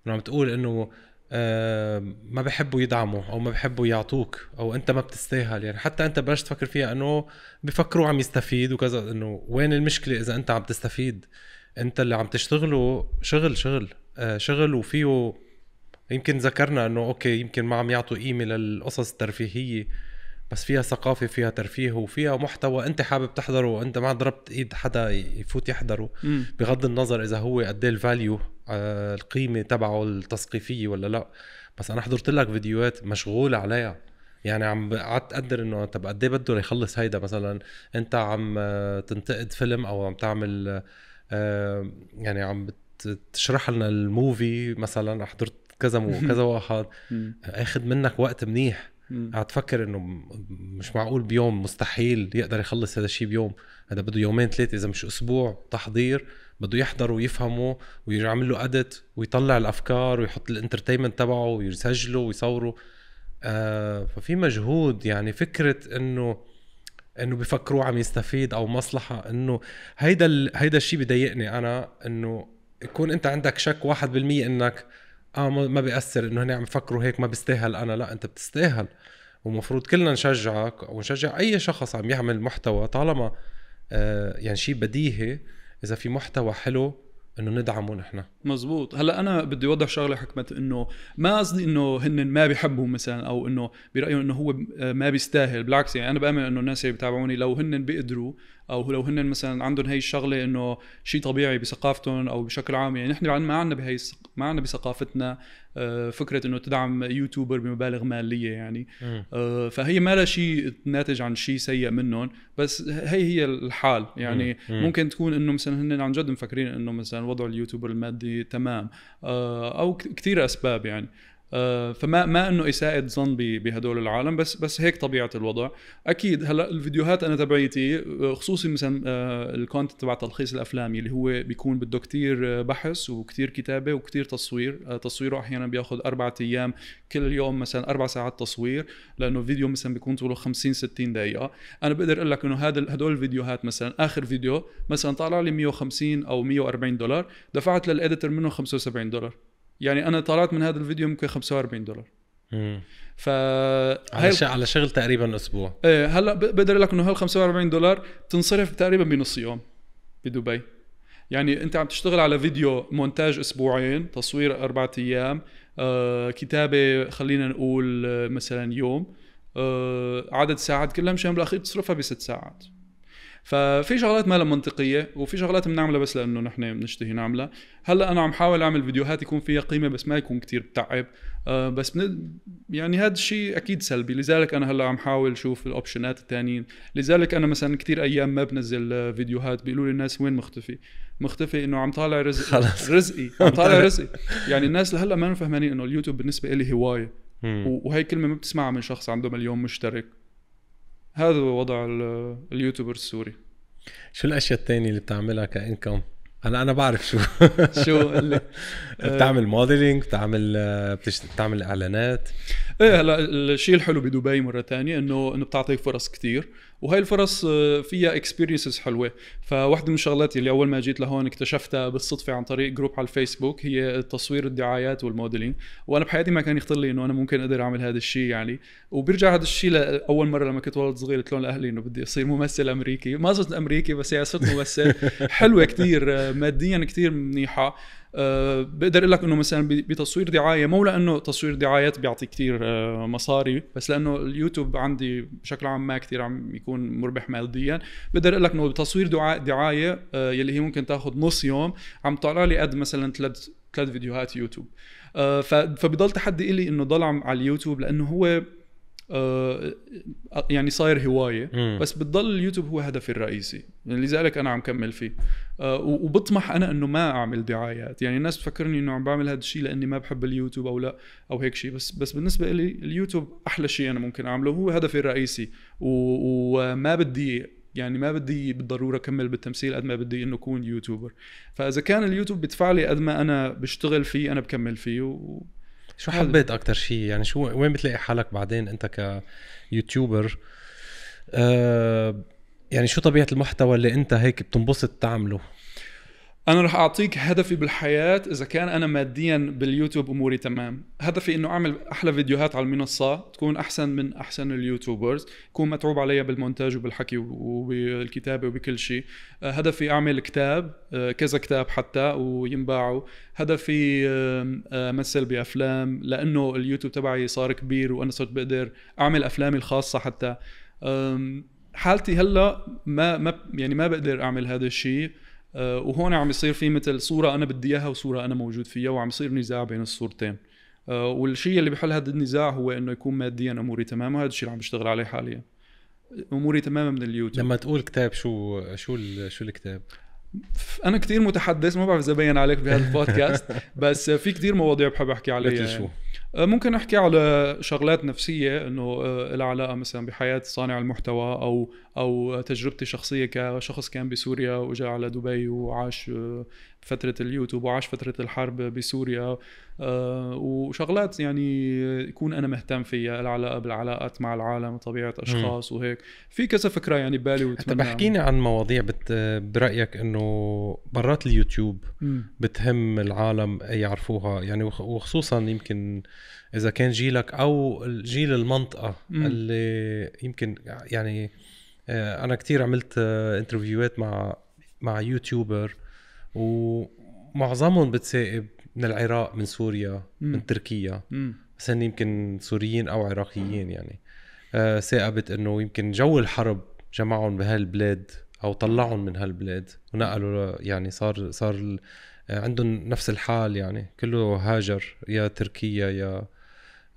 انه عم تقول انه آه، ما بحبوا يدعموا او ما بحبوا يعطوك او انت ما بتستاهل يعني حتى انت بلشت تفكر فيها انه بفكروا عم يستفيد وكذا انه وين المشكله اذا انت عم تستفيد انت اللي عم تشتغله شغل شغل آه، شغل وفيه يمكن ذكرنا انه اوكي يمكن ما عم يعطوا قيمه للقصص الترفيهيه بس فيها ثقافة فيها ترفيه وفيها محتوى أنت حابب تحضره وأنت ما ضربت إيد حدا يفوت يحضره مم. بغض النظر إذا هو قد إيه الفاليو آه، القيمة تبعه التثقيفية ولا لا بس أنا حضرت لك فيديوهات مشغولة عليها يعني عم قعدت اقدر انه طب قد ايه بده يخلص هيدا مثلا انت عم تنتقد فيلم او عم تعمل آه، يعني عم تشرح لنا الموفي مثلا حضرت كذا كذا واحد آه، اخذ منك وقت منيح قاعد تفكر انه مش معقول بيوم مستحيل يقدر يخلص هذا الشيء بيوم هذا بده يومين ثلاثه اذا مش اسبوع تحضير بده يحضر ويفهمه ويعمل له ادت ويطلع الافكار ويحط الانترتينمنت تبعه ويسجله ويصوره آه ففي مجهود يعني فكره انه انه بفكروا عم يستفيد او مصلحه انه هيدا ال... هيدا الشيء بضايقني انا انه يكون انت عندك شك 1% انك اه ما بيأثر انه هن عم يفكروا هيك ما بستاهل انا لا انت بتستاهل ومفروض كلنا نشجعك ونشجع اي شخص عم يعمل محتوى طالما آه يعني شيء بديهي اذا في محتوى حلو انه ندعمه نحن مزبوط هلا انا بدي اوضح شغله حكمت انه ما قصدي انه هن ما بيحبوا مثلا او انه برايهم انه هو آه، ما بيستاهل بالعكس يعني انا بامن انه الناس اللي بيتابعوني لو هن بيقدروا او لو هن مثلا عندهم هي الشغله انه شيء طبيعي بثقافتهم او بشكل عام يعني نحن ما عندنا بهي ما عندنا بثقافتنا آه، فكره انه تدعم يوتيوبر بمبالغ ماليه يعني آه، فهي ما لها شيء ناتج عن شيء سيء منهم بس هي هي الحال يعني ممكن تكون انه مثلا هن عن جد مفكرين انه مثلا وضع اليوتيوبر المادي تمام آه، او كثير اسباب يعني آه، فما ما انه اساءه ظن بهدول العالم بس بس هيك طبيعه الوضع اكيد هلا الفيديوهات انا تبعيتي خصوصي مثلا آه، الكونتنت تبع تلخيص الافلام اللي هو بيكون بده كتير بحث وكتير كتابه وكتير تصوير آه، تصويره احيانا بياخذ أربعة ايام كل يوم مثلا اربع ساعات تصوير لانه الفيديو مثلا بيكون طوله 50 60 دقيقه انا بقدر اقول لك انه هذا هدول الفيديوهات مثلا اخر فيديو مثلا طالع لي 150 او 140 دولار دفعت للاديتر منه 75 دولار يعني انا طلعت من هذا الفيديو يمكن 45 دولار ف على, ش... على شغل تقريبا اسبوع ايه هلا بقدر لك انه هال 45 دولار تنصرف تقريبا بنص يوم بدبي يعني انت عم تشتغل على فيديو مونتاج اسبوعين تصوير اربعة ايام آه، كتابه خلينا نقول آه، مثلا يوم آه، عدد ساعات كلها مشان بالاخير تصرفها بست ساعات ففي شغلات ما لها منطقيه وفي شغلات بنعملها بس لانه نحن بنشتهي نعملها هلا انا عم حاول اعمل فيديوهات يكون فيها قيمه بس ما يكون كتير بتعب أه بس بن... يعني هذا الشيء اكيد سلبي لذلك انا هلا عم حاول اشوف الاوبشنات الثانيين لذلك انا مثلا كتير ايام ما بنزل آه، فيديوهات بيقولوا لي الناس وين مختفي مختفي انه عم طالع رزق خلص. رزقي عم طالع رزقي يعني الناس لهلا ما فهمانين انه اليوتيوب بالنسبه لي هوايه وهي كلمه ما بتسمعها من شخص عنده مليون مشترك هذا هو وضع اليوتيوبر السوري شو الاشياء الثانيه اللي بتعملها كانكم هلا انا بعرف شو شو اللي بتعمل موديلينج بتعمل بتعمل اعلانات ايه هلا الشيء الحلو بدبي مره تانية انه انه بتعطيك فرص كتير وهي الفرص آه، فيها اكسبيرينسز حلوه فواحدة من الشغلات اللي اول ما جيت لهون اكتشفتها بالصدفه عن طريق جروب على الفيسبوك هي تصوير الدعايات والموديلينج وانا بحياتي ما كان يخطر لي انه انا ممكن اقدر اعمل هذا الشيء يعني وبرجع هذا الشيء لاول مره لما كنت ولد صغير قلت لهم لاهلي انه بدي اصير ممثل امريكي ما صرت امريكي بس يعني صرت ممثل حلوه كثير آه، ماديا كثير منيحه آه، بقدر اقول لك انه مثلا بتصوير دعايه مو لانه تصوير دعايات بيعطي كثير آه، مصاري بس لانه اليوتيوب عندي بشكل عام ما كثير عم يكون مربح ماديا بقدر اقول لك انه بتصوير دعايه آه، يلي هي ممكن تاخذ نص يوم عم طالع لي قد مثلا ثلاث ثلاث فيديوهات يوتيوب فبضل تحدي إلي انه ضل على اليوتيوب لانه هو آه، آه، يعني صاير هوايه بس بتضل اليوتيوب هو هدفي الرئيسي يعني لذلك انا عم كمل فيه آه، وبطمح انا انه ما اعمل دعايات يعني الناس بتفكرني انه عم بعمل هذا الشيء لاني ما بحب اليوتيوب او لا او هيك شيء بس بس بالنسبه لي اليوتيوب احلى شيء انا ممكن اعمله هو هدفي الرئيسي وما بدي يعني ما بدي بالضروره اكمل بالتمثيل قد ما بدي انه اكون يوتيوبر فاذا كان اليوتيوب بدفع لي قد ما انا بشتغل فيه انا بكمل فيه و... شو حبيت اكثر شيء يعني شو وين بتلاقي حالك بعدين انت كيوتيوبر أه يعني شو طبيعه المحتوى اللي انت هيك بتنبسط تعمله انا رح اعطيك هدفي بالحياه اذا كان انا ماديا باليوتيوب اموري تمام هدفي انه اعمل احلى فيديوهات على المنصه تكون احسن من احسن اليوتيوبرز يكون متعوب علي بالمونتاج وبالحكي وبالكتابه وبكل شيء آه، هدفي اعمل كتاب آه، كذا كتاب حتى وينباعوا هدفي آه، امثل بافلام لانه اليوتيوب تبعي صار كبير وانا صرت بقدر اعمل افلامي الخاصه حتى حالتي هلا ما ما يعني ما بقدر اعمل هذا الشيء آه، وهون عم يصير في مثل صوره انا بدي اياها وصوره انا موجود فيها وعم يصير نزاع بين الصورتين آه، والشيء اللي بحل هذا النزاع هو انه يكون ماديا اموري تمام وهذا الشيء اللي عم بشتغل عليه حاليا اموري تماما من اليوتيوب لما تقول كتاب شو شو شو الكتاب انا كثير متحدث ما بعرف اذا بين عليك بهذا البودكاست بس في كثير مواضيع بحب احكي عليها مثل شو آه، ممكن احكي على شغلات نفسيه انه آه، لها علاقه مثلا بحياه صانع المحتوى او او تجربتي الشخصيه كشخص كان بسوريا واجى على دبي وعاش آه، فتره اليوتيوب وعاش فتره الحرب بسوريا آه، وشغلات يعني كون انا مهتم فيها العلاقه بالعلاقات مع العالم وطبيعه اشخاص م. وهيك في كذا فكره يعني ببالي وتمنى طب عن مواضيع بت... برايك انه برات اليوتيوب م. بتهم العالم يعرفوها يعني وخصوصا يمكن اذا كان جيلك او جيل المنطقه م. اللي يمكن يعني آه، انا كثير عملت انترفيوهات مع مع يوتيوبر ومعظمهم بتسائب من العراق من سوريا م. من تركيا بس يمكن سوريين او عراقيين يعني آه ثاقبت انه يمكن جو الحرب جمعهم بهالبلاد او طلعهم من هالبلاد ونقلوا يعني صار صار عندهم نفس الحال يعني كله هاجر يا تركيا يا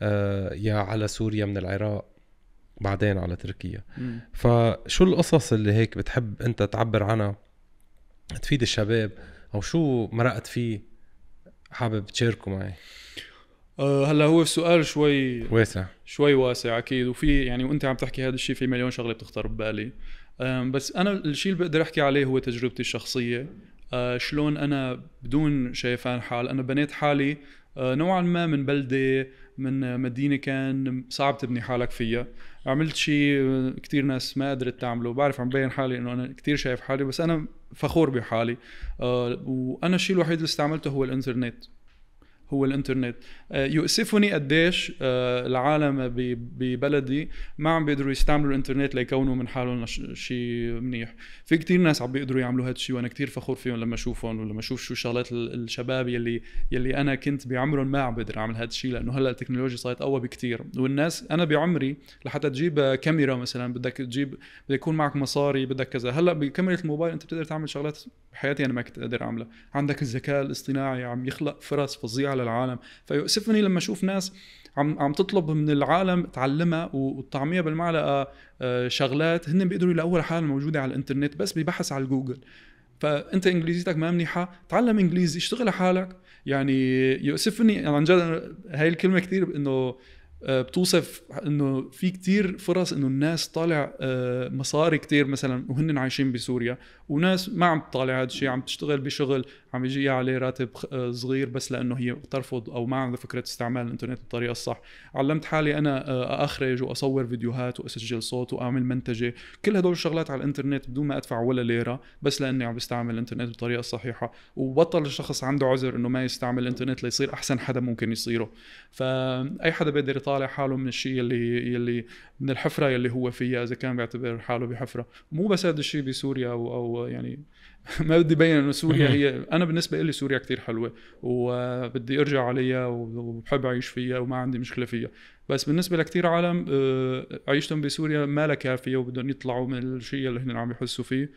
آه يا على سوريا من العراق بعدين على تركيا م. فشو القصص اللي هيك بتحب انت تعبر عنها تفيد الشباب او شو مرقت فيه حابب تشاركه معي أه، هلا هو سؤال شوي واسع شوي واسع اكيد وفي يعني وانت عم تحكي هذا الشيء في مليون شغله بتخطر ببالي بس انا الشيء اللي بقدر احكي عليه هو تجربتي الشخصيه أه، شلون انا بدون شايفان حال انا بنيت حالي آه، نوعا ما من بلده من مدينه كان صعب تبني حالك فيها عملت شيء آه، كثير ناس ما قدرت تعمله بعرف عم بين حالي انه انا كثير شايف حالي بس انا فخور بحالي آه، وانا الشيء الوحيد اللي استعملته هو الانترنت هو الانترنت آه، يؤسفني قديش آه، العالم ببلدي ما عم بيقدروا يستعملوا الانترنت ليكونوا من حالهم شيء منيح في كتير ناس عم بيقدروا يعملوا هذا الشيء وانا كتير فخور فيهم لما اشوفهم ولما اشوف شو شغلات الشباب يلي يلي انا كنت بعمرهم ما عم بقدر اعمل هذا الشيء لانه هلا التكنولوجيا صارت اقوى بكتير والناس انا بعمري لحتى تجيب كاميرا مثلا بدك تجيب بدك يكون معك مصاري بدك كذا هلا بكاميرا الموبايل انت بتقدر تعمل شغلات بحياتي انا ما كنت اقدر اعملها عندك الذكاء الاصطناعي عم يخلق فرص فظيعه على العالم فيؤسفني لما اشوف ناس عم عم تطلب من العالم تعلمها وتطعميها بالمعلقه آه، شغلات هن بيقدروا يلاقوها لحالها موجوده على الانترنت بس ببحث على الجوجل فانت انجليزيتك ما منيحه تعلم انجليزي اشتغل لحالك يعني يؤسفني يعني عن جد هاي الكلمه كثير انه آه، بتوصف انه في كتير فرص انه الناس طالع آه، مصاري كتير مثلا وهن عايشين بسوريا وناس ما عم تطالع هذا الشيء عم تشتغل بشغل عم يجي عليه راتب آه، صغير بس لانه هي ترفض او ما عندها فكره استعمال الانترنت بالطريقه الصح علمت حالي انا اخرج واصور فيديوهات واسجل صوت واعمل منتجه كل هدول الشغلات على الانترنت بدون ما ادفع ولا ليره بس لاني عم بستعمل الانترنت بالطريقه الصحيحه وبطل الشخص عنده عذر انه ما يستعمل الانترنت ليصير احسن حدا ممكن يصيره فاي حدا بيقدر طالع حاله من الشيء اللي يلي من الحفره يلي هو فيها اذا كان بيعتبر حاله بحفره مو بس هذا الشيء بسوريا او او يعني ما بدي بين انه سوريا هي انا بالنسبه لي سوريا كثير حلوه وبدي ارجع عليها وبحب اعيش فيها وما عندي مشكله فيها بس بالنسبه لكثير عالم آه، عيشتهم بسوريا ما لها كافيه وبدهم يطلعوا من الشيء اللي هن عم يحسوا فيه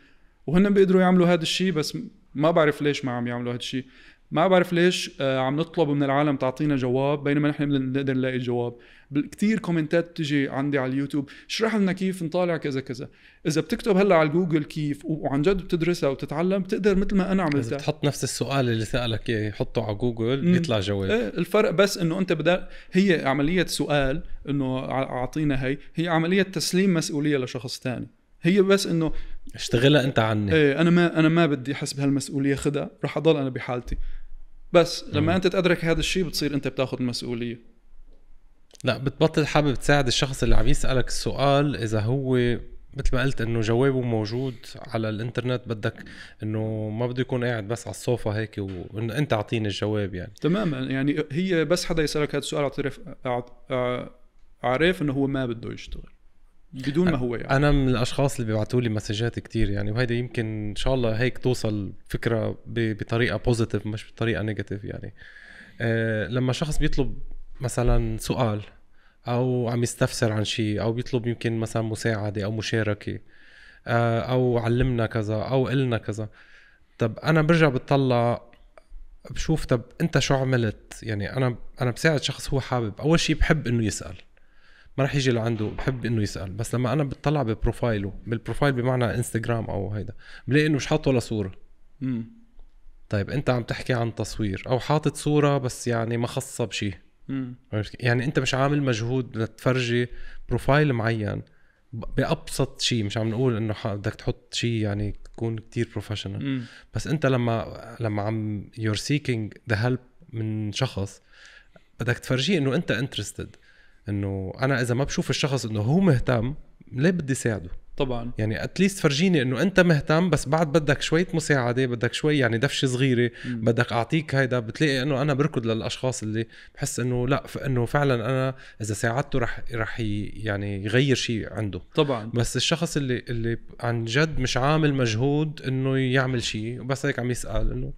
وهن بيقدروا يعملوا هذا الشيء بس ما بعرف ليش ما عم يعملوا هذا الشيء ما بعرف ليش آه، عم نطلب من العالم تعطينا جواب بينما نحن بنقدر نلاقي الجواب كثير كومنتات تجي عندي على اليوتيوب اشرح لنا كيف نطالع كذا كذا اذا بتكتب هلا على جوجل كيف وعن جد بتدرسها وتتعلم بتقدر مثل ما انا اذا تحط نفس السؤال اللي سالك اياه حطه على جوجل بيطلع جواب ايه الفرق بس انه انت بدأ هي عمليه سؤال انه اعطينا هي هي عمليه تسليم مسؤوليه لشخص ثاني هي بس انه اشتغلها انت عني ايه انا ما انا ما بدي احس بهالمسؤوليه خدها رح اضل انا بحالتي بس لما مم. انت تدرك هذا الشيء بتصير انت بتاخذ المسؤوليه لا بتبطل حابب تساعد الشخص اللي عم يسالك السؤال اذا هو مثل ما قلت انه جوابه موجود على الانترنت بدك انه ما بده يكون قاعد بس على الصوفة هيك وانه انت اعطيني الجواب يعني تماما يعني هي بس حدا يسالك هذا السؤال اعترف عارف انه هو ما بده يشتغل بدون ما هو يعني انا من الاشخاص اللي بيبعتوا لي مسجات كثير يعني وهيدا يمكن ان شاء الله هيك توصل فكره بطريقه بوزيتيف مش بطريقه نيجاتيف يعني أه لما شخص بيطلب مثلا سؤال او عم يستفسر عن شيء او بيطلب يمكن مثلا مساعده او مشاركه آه، او علمنا كذا او قلنا كذا طب انا برجع بتطلع بشوف طب انت شو عملت يعني انا انا بساعد شخص هو حابب اول شيء بحب انه يسال ما راح يجي لعنده بحب انه يسال بس لما انا بتطلع ببروفايله بالبروفايل بمعنى انستغرام او هيدا بلاقي انه مش حاط ولا صوره مم. طيب انت عم تحكي عن تصوير او حاطط صوره بس يعني ما خاصه بشيء يعني انت مش عامل مجهود لتفرجي بروفايل معين بابسط شيء مش عم نقول انه بدك تحط شيء يعني تكون كتير بروفيشنال بس انت لما لما عم يور سيكينج ذا هيلب من شخص بدك تفرجيه انه انت انترستد انه انا اذا ما بشوف الشخص انه هو مهتم ليه بدي ساعده طبعا يعني اتليست فرجيني انه انت مهتم بس بعد بدك شويه مساعده بدك شوي يعني دفشه صغيره م. بدك اعطيك هيدا بتلاقي انه انا بركض للاشخاص اللي بحس انه لا انه فعلا انا اذا ساعدته رح رح يعني يغير شيء عنده طبعا بس الشخص اللي اللي عن جد مش عامل مجهود انه يعمل شيء وبس هيك عم يسال انه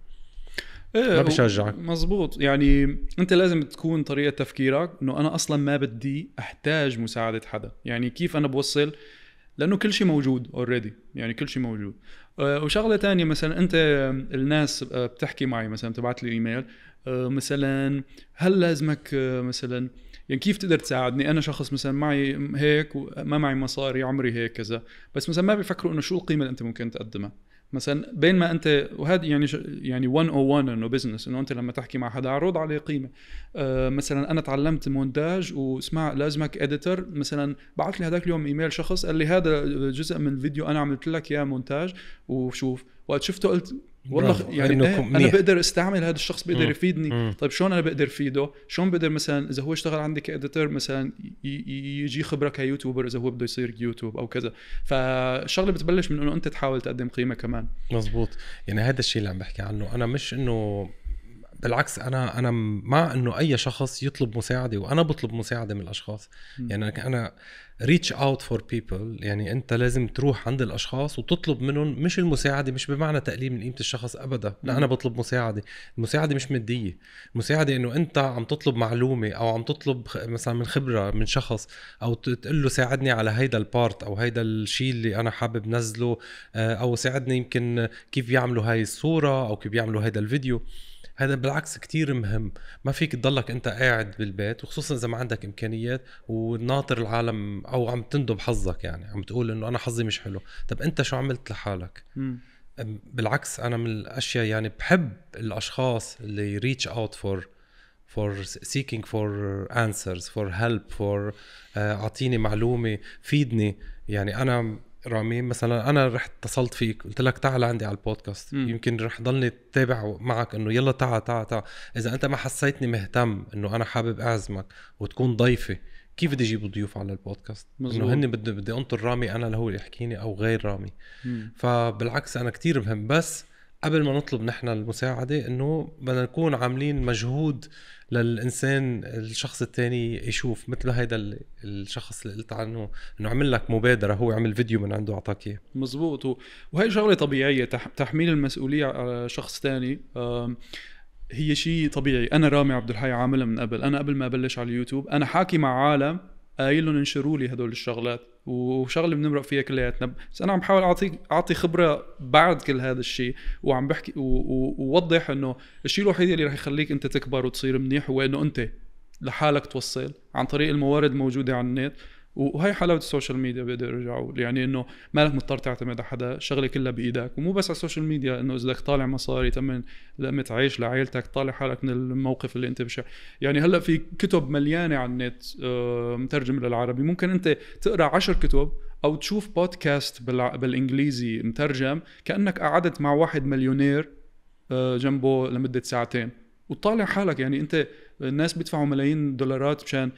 إيه، ما بشجعك مزبوط يعني انت لازم تكون طريقه تفكيرك انه انا اصلا ما بدي احتاج مساعده حدا يعني كيف انا بوصل لانه كل شيء موجود اوريدي يعني كل شيء موجود آه، وشغله ثانيه مثلا انت الناس آه، بتحكي معي مثلا تبعت لي ايميل آه، مثلا هل لازمك مثلا يعني كيف تقدر تساعدني انا شخص مثلا معي هيك وما معي مصاري عمري هيك كذا بس مثلا ما بيفكروا انه شو القيمه اللي انت ممكن تقدمها مثلا بين ما انت وهذا يعني يعني 101 انه بزنس انه انت لما تحكي مع حدا عرض عليه قيمه أه مثلا انا تعلمت مونتاج واسمع لازمك اديتر مثلا بعث لي هذاك اليوم ايميل شخص قال لي هذا جزء من الفيديو انا عملت لك اياه مونتاج وشوف وقت شفته قلت والله يعني إيه انا بقدر استعمل هذا الشخص بقدر يفيدني مم. طيب شلون انا بقدر فيده شلون بقدر مثلا اذا هو اشتغل عندي كاديتور مثلا يجي خبره كيوتيوبر اذا هو بده يصير يوتيوب او كذا فالشغله بتبلش من انه انت تحاول تقدم قيمه كمان مزبوط يعني هذا الشيء اللي عم بحكي عنه انا مش انه بالعكس انا انا مع انه اي شخص يطلب مساعده وانا بطلب مساعده من الاشخاص م. يعني انا ريتش اوت فور بيبل يعني انت لازم تروح عند الاشخاص وتطلب منهم مش المساعده مش بمعنى تقليل من قيمه الشخص ابدا لا انا بطلب مساعده المساعده مش ماديه المساعده انه انت عم تطلب معلومه او عم تطلب مثلا من خبره من شخص او تقول له ساعدني على هيدا البارت او هيدا الشيء اللي انا حابب نزله آه، او ساعدني يمكن كيف يعملوا هاي الصوره او كيف يعملوا هيدا الفيديو هذا بالعكس كتير مهم ما فيك تضلك انت قاعد بالبيت وخصوصا اذا ما عندك امكانيات وناطر العالم او عم تندب حظك يعني عم تقول انه انا حظي مش حلو طب انت شو عملت لحالك م. بالعكس انا من الاشياء يعني بحب الاشخاص اللي ريتش اوت فور for seeking for answers for help for uh, اعطيني معلومه فيدني يعني انا رامي مثلا انا رحت اتصلت فيك قلت لك تعال عندي على البودكاست م. يمكن رح ضلني اتابع معك انه يلا تعال تعال تعال اذا انت ما حسيتني مهتم انه انا حابب اعزمك وتكون ضيفي كيف بدي اجيب ضيوف على البودكاست انه هن بدي بدي انطر رامي انا اللي هو يحكيني او غير رامي م. فبالعكس انا كتير مهم بس قبل ما نطلب نحن المساعده انه بدنا نكون عاملين مجهود للانسان الشخص الثاني يشوف مثل هيدا الشخص اللي قلت عنه انه عمل لك مبادره هو عمل فيديو من عنده اعطاك اياه مزبوط وهي شغله طبيعيه تحميل المسؤوليه على شخص ثاني هي شيء طبيعي انا رامي عبد الحي عاملها من قبل انا قبل ما ابلش على اليوتيوب انا حاكي مع عالم قايل لهم انشروا لي هدول الشغلات وشغله بنمرق فيها كلياتنا بس انا عم بحاول اعطيك اعطي خبره بعد كل هذا الشيء وعم بحكي ووضح انه الشيء الوحيد اللي رح يخليك انت تكبر وتصير منيح هو انه انت لحالك توصل عن طريق الموارد الموجوده على النت وهي حلاوه السوشيال ميديا بيقدر يرجعوا يعني انه مالك مضطر تعتمد على حدا شغله كلها بايدك ومو بس على السوشيال ميديا انه اذا بدك طالع مصاري تمن لما تعيش لعائلتك طالع حالك من الموقف اللي انت بشع يعني هلا في كتب مليانه على النت آه، مترجم للعربي ممكن انت تقرا عشر كتب او تشوف بودكاست بالانجليزي مترجم كانك قعدت مع واحد مليونير آه، جنبه لمده ساعتين وطالع حالك يعني انت الناس بيدفعوا ملايين دولارات مشان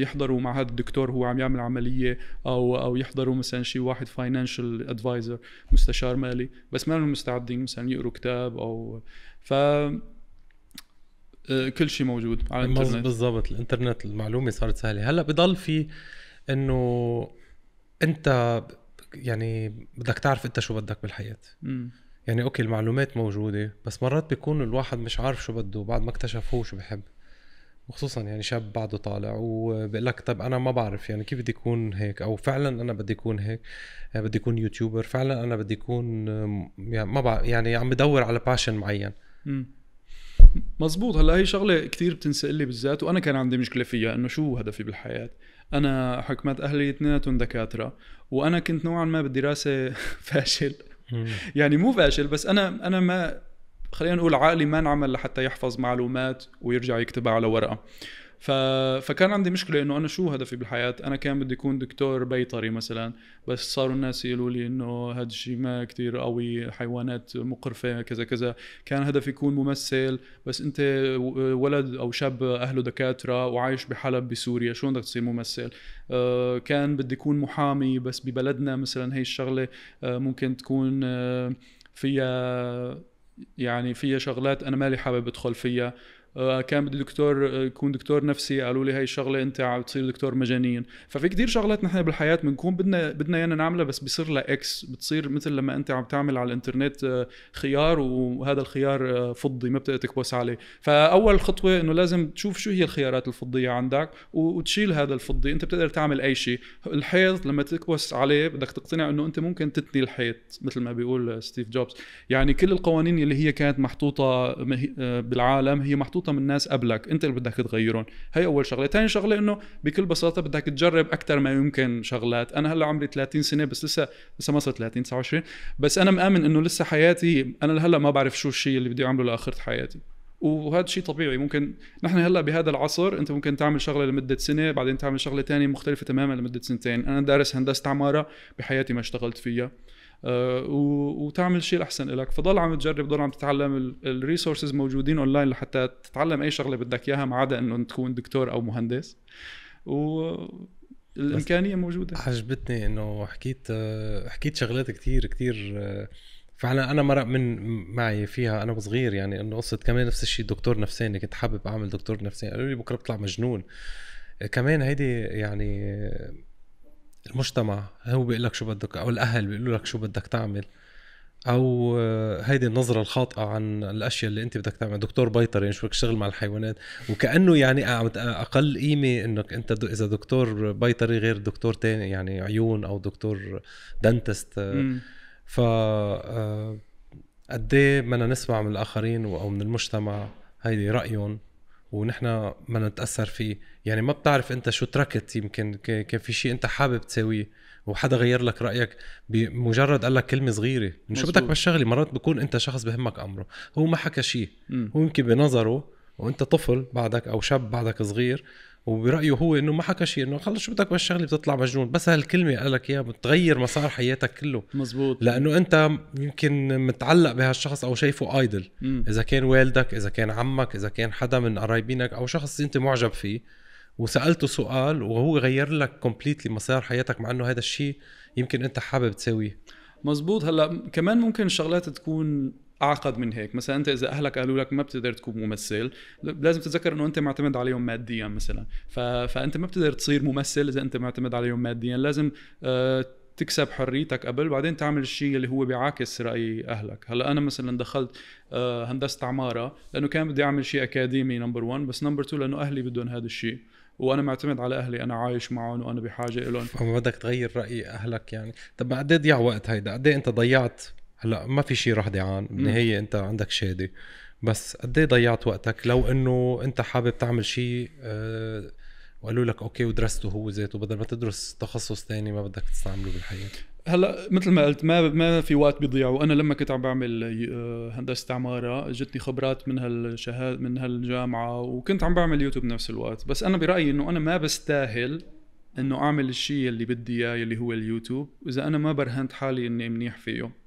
يحضروا مع هذا الدكتور هو عم يعمل عمليه او او يحضروا مثلا شيء واحد فاينانشال ادفايزر مستشار مالي بس ما مستعدين مثلا يقروا كتاب او ف آه، كل شيء موجود على الانترنت بالضبط الانترنت المعلومه صارت سهله هلا بضل في انه انت يعني بدك تعرف انت شو بدك بالحياه م. يعني اوكي المعلومات موجوده بس مرات بيكون الواحد مش عارف شو بده بعد ما اكتشف هو شو بحب وخصوصا يعني شاب بعده طالع وبقول لك طب انا ما بعرف يعني كيف بدي اكون هيك او فعلا انا بدي اكون هيك آه، بدي اكون يوتيوبر فعلا انا بدي اكون يعني ما بعرف يعني عم بدور على باشن معين م. مزبوط هلا هي شغله كثير بتنسال لي بالذات وانا كان عندي مشكله فيها انه شو هدفي بالحياه انا حكمت اهلي اثنيناتهم دكاتره وانا كنت نوعا ما بالدراسه فاشل يعني مو فاشل بس انا انا ما خلينا نقول عقلي ما انعمل لحتى يحفظ معلومات ويرجع يكتبها على ورقه ف... فكان عندي مشكله انه انا شو هدفي بالحياه انا كان بدي اكون دكتور بيطري مثلا بس صاروا الناس يقولوا لي انه هذا الشيء ما كثير قوي حيوانات مقرفه كذا كذا كان هدفي يكون ممثل بس انت ولد او شاب اهله دكاتره وعايش بحلب بسوريا شو بدك تصير ممثل آه، كان بدي اكون محامي بس ببلدنا مثلا هي الشغله آه، ممكن تكون آه، فيها يعني فيها شغلات انا مالي حابب ادخل فيها كان بدي دكتور يكون دكتور نفسي قالوا لي هي الشغله انت عم تصير دكتور مجانيا ففي كثير شغلات نحن بالحياه بنكون بدنا بدنا ايانا نعملها بس بصير لها اكس بتصير مثل لما انت عم تعمل على الانترنت آه، خيار وهذا الخيار آه، فضي ما بتقدر تكبس عليه فاول خطوه انه لازم تشوف شو هي الخيارات الفضيه عندك وتشيل هذا الفضي انت بتقدر تعمل اي شيء الحيط لما تكبس عليه بدك تقتنع انه انت ممكن تتني الحيط مثل ما بيقول ستيف جوبز يعني كل القوانين اللي هي كانت محطوطه آه، بالعالم هي محطوطه محطوطه من ناس قبلك انت اللي بدك تغيرهم هي اول شغله ثاني شغله انه بكل بساطه بدك تجرب اكثر ما يمكن شغلات انا هلا عمري 30 سنه بس لسه لسه ما صرت 30 29 بس انا مآمن انه لسه حياتي انا لهلا ما بعرف شو الشيء اللي بدي اعمله لاخره حياتي وهذا شيء طبيعي ممكن نحن هلا بهذا العصر انت ممكن تعمل شغله لمده سنه بعدين تعمل شغله ثانيه مختلفه تماما لمده سنتين انا دارس هندسه عماره بحياتي ما اشتغلت فيها آه، وتعمل شيء الاحسن لك فضل عم تجرب ضل عم تتعلم الريسورسز موجودين اونلاين لحتى تتعلم اي شغله بدك اياها ما عدا انه تكون دكتور او مهندس و الامكانيه موجوده عجبتني انه حكيت حكيت شغلات كثير كثير فعلا انا مرق من معي فيها انا وصغير يعني انه قصه كمان نفس الشيء دكتور نفساني كنت حابب اعمل دكتور نفساني قالوا لي بكره بطلع مجنون كمان هيدي يعني المجتمع هو بيقول لك شو بدك او الاهل بيقولوا لك شو بدك تعمل او آه، هيدي النظرة الخاطئة عن الاشياء اللي انت بدك تعمل دكتور بيطري يعني شو بدك تشتغل مع الحيوانات وكانه يعني اقل قيمة انك انت اذا دكتور بيطري غير دكتور تاني يعني عيون او دكتور دنتست آه، ف آه، قد ايه بدنا نسمع من الاخرين او من المجتمع هيدي رايهم ونحن ما نتاثر فيه يعني ما بتعرف انت شو تركت يمكن كان في شيء انت حابب تساويه وحدا غير لك رايك بمجرد قال لك كلمه صغيره من شو بدك بالشغله مرات بكون انت شخص بهمك امره هو ما حكى شيء هو يمكن بنظره وانت طفل بعدك او شاب بعدك صغير وبرايه هو انه ما حكى شيء انه خلص شو بدك بهالشغله بتطلع مجنون بس هالكلمه قال لك اياها بتغير مسار حياتك كله مزبوط لانه انت يمكن متعلق بهالشخص او شايفه ايدل اذا كان والدك اذا كان عمك اذا كان حدا من قرايبينك او شخص انت معجب فيه وسالته سؤال وهو غير لك كومبليتلي مسار حياتك مع انه هذا الشيء يمكن انت حابب تساويه مزبوط هلا كمان ممكن شغلات تكون اعقد من هيك مثلا انت اذا اهلك قالوا لك ما بتقدر تكون ممثل لازم تتذكر انه انت معتمد عليهم ماديا مثلا ف... فانت ما بتقدر تصير ممثل اذا انت معتمد عليهم ماديا لازم آه تكسب حريتك قبل بعدين تعمل الشيء اللي هو بيعاكس راي اهلك هلا انا مثلا دخلت آه، هندسه عماره لانه كان بدي اعمل شيء اكاديمي نمبر 1 بس نمبر 2 لانه اهلي بدهم هذا الشيء وانا معتمد على اهلي انا عايش معهم وانا بحاجه لهم فما بدك تغير راي اهلك يعني طب قد قد ضيع وقت هيدا قد انت ضيعت هلا ما في شيء راح دعان بالنهايه انت عندك شهاده بس قد ايه ضيعت وقتك لو انه انت حابب تعمل شيء أه وقالوا لك اوكي ودرسته هو ذاته بدل ما تدرس تخصص ثاني ما بدك تستعمله بالحياه هلا مثل ما قلت ما ما في وقت بيضيع وانا لما كنت عم بعمل آه، هندسه عماره اجتني خبرات من هالشهاد من هالجامعه وكنت عم بعمل يوتيوب بنفس الوقت بس انا برايي انه انا ما بستاهل انه اعمل الشيء اللي بدي اياه اللي هو اليوتيوب اذا انا ما برهنت حالي اني منيح فيه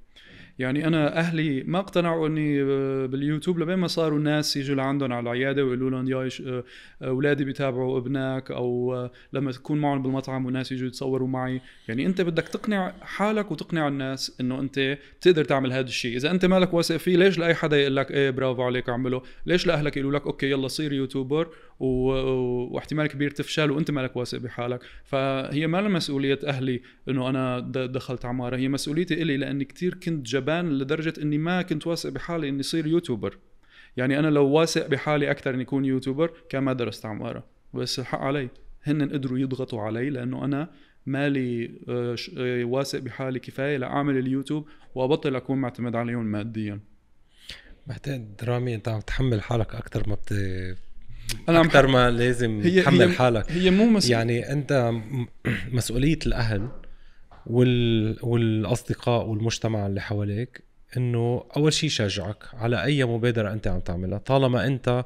يعني انا اهلي ما اقتنعوا اني آه، باليوتيوب لبين ما صاروا الناس يجوا لعندهم على العياده ويقولوا لهم يا اولادي آه، آه، بيتابعوا ابنك او لما تكون معهم بالمطعم وناس يجوا يتصوروا معي يعني انت بدك تقنع حالك وتقنع الناس انه انت بتقدر تعمل هذا الشيء اذا انت مالك واثق فيه ليش لاي حدا يقول لك ايه برافو عليك اعمله ليش لاهلك يقولوا لك اوكي يلا صير يوتيوبر و... واحتمال كبير تفشل وانت مالك واثق بحالك فهي ما مسؤوليه اهلي انه انا دخلت عماره هي مسؤوليتي الي لاني كثير كنت جب جبان لدرجه اني ما كنت واثق بحالي اني صير يوتيوبر يعني انا لو واثق بحالي اكثر اني اكون يوتيوبر كان ما درست عماره بس الحق علي هن قدروا يضغطوا علي لانه انا مالي آه، آه، واثق بحالي كفايه لاعمل اليوتيوب وابطل اكون معتمد عليهم ماديا بعتقد رامي انت عم تحمل حالك اكثر ما بت انا اكثر ما لازم هي تحمل هي حالك هي مو مسؤول يعني انت مسؤوليه الاهل وال... والاصدقاء والمجتمع اللي حواليك انه اول شيء يشجعك على اي مبادره انت عم تعملها طالما انت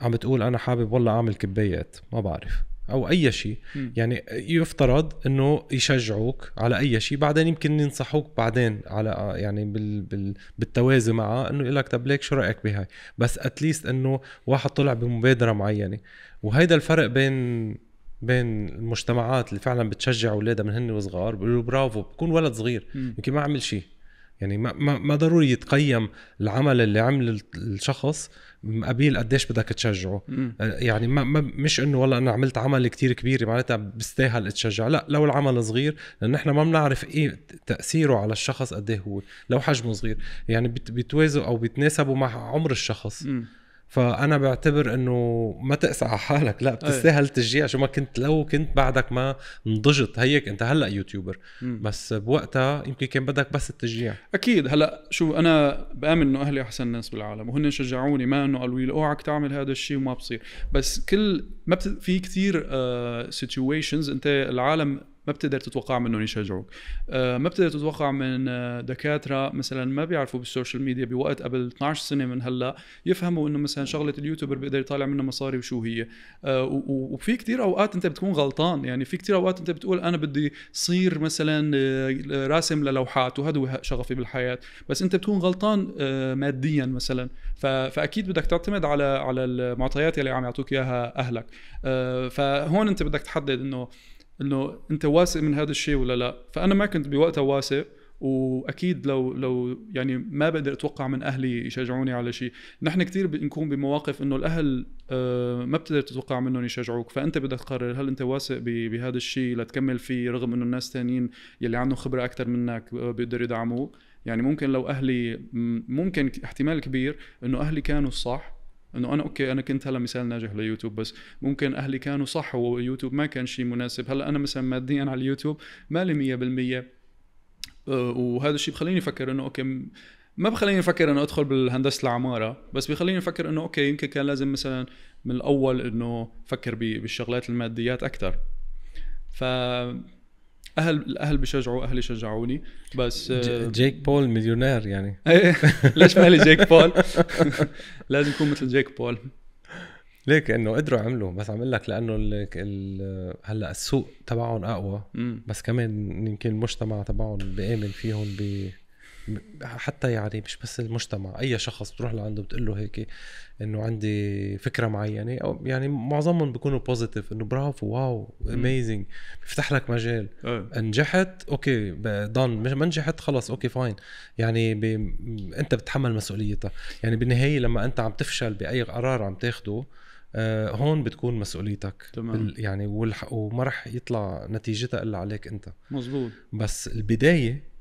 عم بتقول انا حابب والله اعمل كبايات ما بعرف او اي شيء يعني يفترض انه يشجعوك على اي شيء بعدين يمكن ينصحوك بعدين على يعني بال بال بالتوازي معه انه يقول لك طب ليك شو رايك بهاي بس اتليست انه واحد طلع بمبادره معينه وهيدا الفرق بين بين المجتمعات اللي فعلا بتشجع اولادها من هن وصغار بيقولوا له برافو بكون ولد صغير يمكن ما عمل شيء يعني ما, ما, ما ضروري يتقيم العمل اللي عمل الشخص قبيل قديش بدك تشجعه مم. أه، يعني ما, ما مش انه والله انا عملت عمل كتير كبير معناتها بستاهل اتشجع لا لو العمل صغير لان احنا ما بنعرف ايه تاثيره على الشخص قد إيه هو لو حجمه صغير يعني بيتوازوا او بيتناسبوا مع عمر الشخص مم. فانا بعتبر انه ما تقسى على حالك لا إيه. بتستاهل تشجيع شو ما كنت لو كنت بعدك ما نضجت هيك انت هلا يوتيوبر م. بس بوقتها يمكن كان بدك بس التشجيع اكيد هلا شو انا بامن انه اهلي احسن ناس بالعالم وهن شجعوني ما انه قالوا لي اوعك تعمل هذا الشيء وما بصير بس كل ما بت... في كثير سيتويشنز uh, انت العالم ما بتقدر تتوقع منهم يشجعوك آه، ما بتقدر تتوقع من آه، دكاتره مثلا ما بيعرفوا بالسوشيال ميديا بوقت قبل 12 سنه من هلا يفهموا انه مثلا شغله اليوتيوبر بيقدر يطالع منها مصاري وشو هي آه، وفي كثير اوقات انت بتكون غلطان يعني في كثير اوقات انت بتقول انا بدي صير مثلا راسم للوحات وهذا هو شغفي بالحياه بس انت بتكون غلطان ماديا مثلا فاكيد بدك تعتمد على على المعطيات اللي عم يعطوك اياها اهلك فهون انت بدك تحدد انه انه انت واثق من هذا الشيء ولا لا فانا ما كنت بوقتها واثق واكيد لو لو يعني ما بقدر اتوقع من اهلي يشجعوني على شيء نحن كثير بنكون بمواقف انه الاهل آه، ما بتقدر تتوقع منهم يشجعوك فانت بدك تقرر هل انت واثق بهذا الشيء لتكمل فيه رغم انه الناس تانيين يلي عندهم خبره اكثر منك بيقدروا يدعموك يعني ممكن لو اهلي ممكن احتمال كبير انه اهلي كانوا الصح انه انا اوكي انا كنت هلا مثال ناجح ليوتيوب بس ممكن اهلي كانوا صح ويوتيوب ما كان شيء مناسب هلا انا مثلا ماديا على اليوتيوب مالي 100% أه، وهذا الشيء بخليني افكر انه اوكي ما بخليني افكر انه ادخل بالهندسه العماره بس بخليني افكر انه اوكي يمكن كان لازم مثلا من الاول انه افكر بالشغلات الماديات اكثر ف اهل الاهل بشجعوا اهلي شجعوني بس آه، جيك بول مليونير يعني إيه، ليش مالي جيك بول لازم يكون مثل جيك بول ليك انه قدروا عملوا بس عم اقول لك لانه هلا السوق تبعهم اقوى بس كمان يمكن المجتمع تبعهم بامن فيهم ب حتى يعني مش بس المجتمع اي شخص بتروح لعنده بتقول له هيك انه عندي فكره معينه او يعني معظمهم بيكونوا بوزيتيف انه برافو واو اميزنج بيفتح لك مجال أه. نجحت اوكي دان ما نجحت خلص اوكي فاين يعني ب... انت بتتحمل مسؤوليتها يعني بالنهايه لما انت عم تفشل باي قرار عم تاخده آه، هون بتكون مسؤوليتك تمام. بال... يعني والح... وما رح يطلع نتيجتها الا عليك انت مزبوط بس البدايه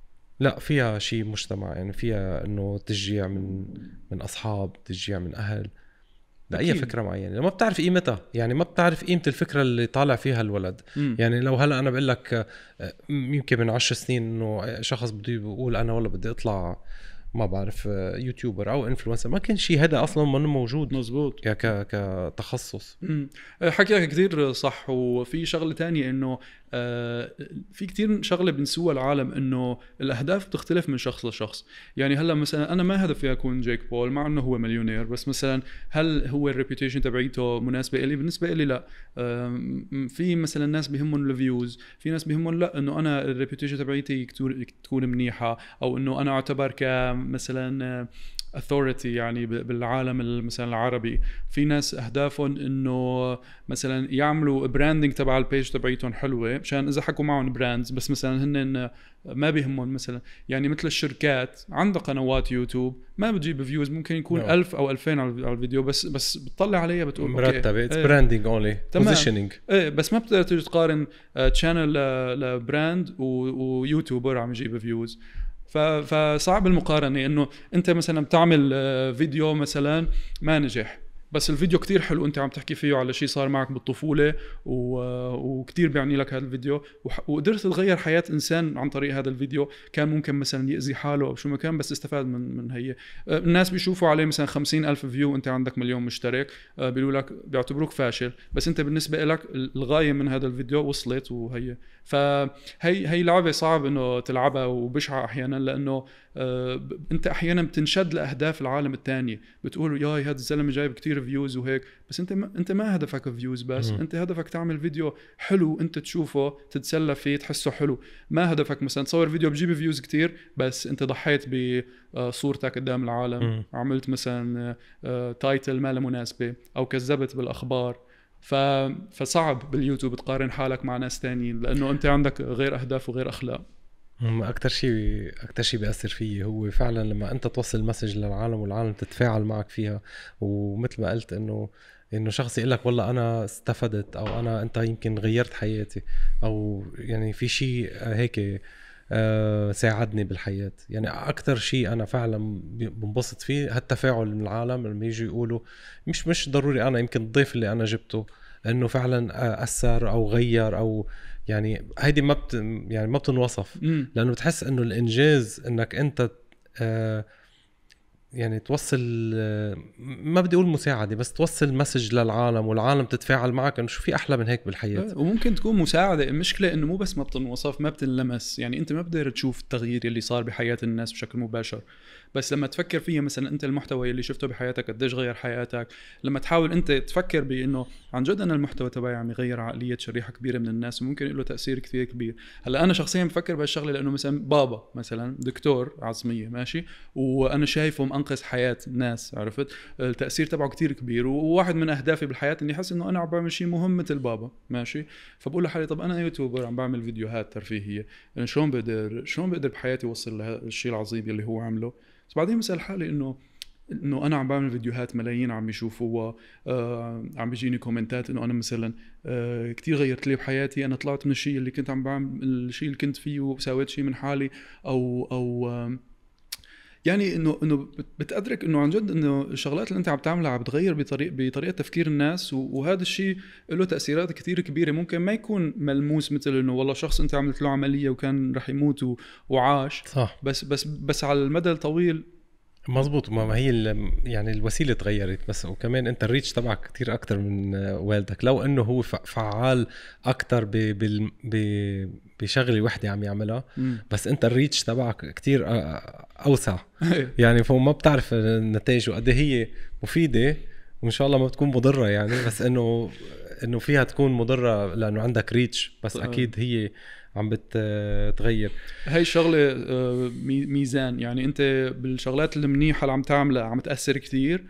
لا فيها شيء مجتمع يعني فيها انه تشجيع من من اصحاب تشجيع من اهل لاي فكره معينه ما بتعرف قيمتها يعني ما بتعرف قيمه الفكره اللي طالع فيها الولد م. يعني لو هلا انا بقول لك آه، يمكن من عشر سنين انه شخص بده يقول انا والله بدي اطلع ما بعرف آه، يوتيوبر او انفلونسر ما كان شيء هذا اصلا ما موجود مزبوط يعني كتخصص حكيك كثير صح وفي شغله تانية انه آه، في كثير شغله بنسوها العالم انه الاهداف بتختلف من شخص لشخص يعني هلا مثلا انا ما هدفي اكون جيك بول مع انه هو مليونير بس مثلا هل هو الريبيوتيشن تبعيته مناسبه إلي بالنسبه إلي لا في مثلا ناس بيهمهم الفيوز في ناس بيهمهم لا انه انا الريبيوتيشن تبعيتي تكون منيحه او انه انا اعتبر كمثلا اثوريتي يعني بالعالم مثلا العربي في ناس اهدافهم انه مثلا يعملوا براندنج تبع البيج تبعيتهم حلوه مشان اذا حكوا معهم براندز بس مثلا هن ما بيهمهم مثلا يعني مثل الشركات عندها قنوات يوتيوب ما بتجيب فيوز ممكن يكون 1000 او 2000 على الفيديو بس بس بتطلع عليها بتقول مرتبه براندنج اونلي بوزيشننج ايه بس ما بتقدر تقارن تشانل آه، لبراند ويوتيوبر عم يجيب فيوز فصعب المقارنه انه انت مثلا بتعمل آه، فيديو مثلا ما نجح بس الفيديو كتير حلو انت عم تحكي فيه على شيء صار معك بالطفوله و... وكتير بيعني لك هذا الفيديو وح... وقدرت تغير حياه انسان عن طريق هذا الفيديو كان ممكن مثلا ياذي حاله او شو ما كان بس استفاد من من هي أه، الناس بيشوفوا عليه مثلا خمسين ألف فيو انت عندك مليون مشترك أه، بيقولوا لك بيعتبروك فاشل بس انت بالنسبه لك الغايه من هذا الفيديو وصلت وهي فهي هي لعبه صعب انه تلعبها وبشعه احيانا لانه آه، انت احيانا بتنشد لاهداف العالم الثانيه بتقول ياي هذا الزلمه جايب كتير فيوز وهيك بس انت ما انت ما هدفك فيوز بس م. انت هدفك تعمل فيديو حلو انت تشوفه تتسلى فيه تحسه حلو ما هدفك مثلا تصور فيديو بجيب فيوز كتير بس انت ضحيت بصورتك آه، قدام العالم م. عملت مثلا تايتل آه، ما له مناسبه او كذبت بالاخبار ف... فصعب باليوتيوب تقارن حالك مع ناس ثانيين لانه انت عندك غير اهداف وغير اخلاق اكثر شيء اكثر شيء بياثر فيي هو فعلا لما انت توصل مسج للعالم والعالم تتفاعل معك فيها ومثل ما قلت انه انه شخص يقول لك والله انا استفدت او انا انت يمكن غيرت حياتي او يعني في شيء هيك آه، ساعدني بالحياه يعني اكثر شيء انا فعلا بنبسط فيه هالتفاعل من العالم لما يجوا يقولوا مش مش ضروري انا يمكن الضيف اللي انا جبته انه فعلا آه، اثر او غير او يعني هيدي ما بت يعني ما بتنوصف لانه بتحس انه الانجاز انك انت آه، يعني توصل آه، ما بدي اقول مساعده بس توصل مسج للعالم والعالم تتفاعل معك انه شو في احلى من هيك بالحياه إيه، وممكن تكون مساعده المشكله انه مو بس ما بتنوصف ما بتنلمس يعني انت ما بتقدر تشوف التغيير اللي صار بحياه الناس بشكل مباشر بس لما تفكر فيها مثلا انت المحتوى اللي شفته بحياتك قديش غير حياتك لما تحاول انت تفكر بانه عن جد انا المحتوى تبعي عم يغير عقليه شريحه كبيره من الناس وممكن له تاثير كثير كبير هلا انا شخصيا بفكر بهالشغله لانه مثلا بابا مثلا دكتور عظميه ماشي وانا شايفه منقذ حياه ناس عرفت التاثير تبعه كثير كبير وواحد من اهدافي بالحياه اني احس انه انا عم بعمل شيء مهم مثل بابا ماشي فبقول لحالي طب انا يوتيوبر عم بعمل فيديوهات ترفيهيه شلون بقدر شلون بقدر بحياتي اوصل لهالشيء العظيم اللي هو عمله بس بعدين بسال حالي انه انه انا عم بعمل فيديوهات ملايين عم يشوفوها آه عم بيجيني كومنتات انه انا مثلا آه كثير غيرت لي بحياتي انا طلعت من الشيء اللي كنت عم بعمل الشيء اللي كنت فيه وسويت شيء من حالي او او آه يعني انه انه بتأدرك انه عن جد انه الشغلات اللي انت عم تعملها عم بتغير بطريق بطريقه تفكير الناس وهذا الشيء له تاثيرات كثير كبيره ممكن ما يكون ملموس مثل انه والله شخص انت عملت له عمليه وكان رح يموت وعاش صح بس بس بس على المدى الطويل مزبوط ما هي يعني الوسيله تغيرت بس وكمان انت الريتش تبعك كتير اكثر من والدك لو انه هو فعال اكثر بشغله وحده عم يعملها بس انت الريتش تبعك كتير آه، آه، اوسع يعني فهو ما بتعرف النتائج وقد هي مفيده وان شاء الله ما بتكون مضره يعني بس انه انه فيها تكون مضره لانه عندك ريتش بس طيب. اكيد هي عم بتغير هي شغله آه، ميزان يعني انت بالشغلات المنيحه اللي عم تعملها عم تاثر كثير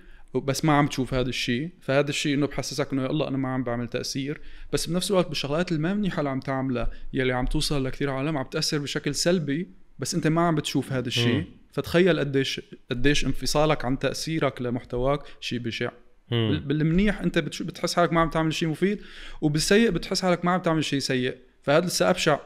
بس ما عم تشوف هذا الشيء فهذا الشيء انه بحسسك انه يلا انا ما عم بعمل تاثير بس بنفس الوقت بالشغلات ما منيحه اللي عم تعملها يلي عم توصل لكثير عالم عم تاثر بشكل سلبي بس انت ما عم بتشوف هذا الشيء فتخيل قديش قديش انفصالك عن تاثيرك لمحتواك شيء بشع بالمنيح انت بتحس حالك ما عم تعمل شيء مفيد وبالسيء بتحس حالك ما عم تعمل شيء سيء فهذا لسه ابشع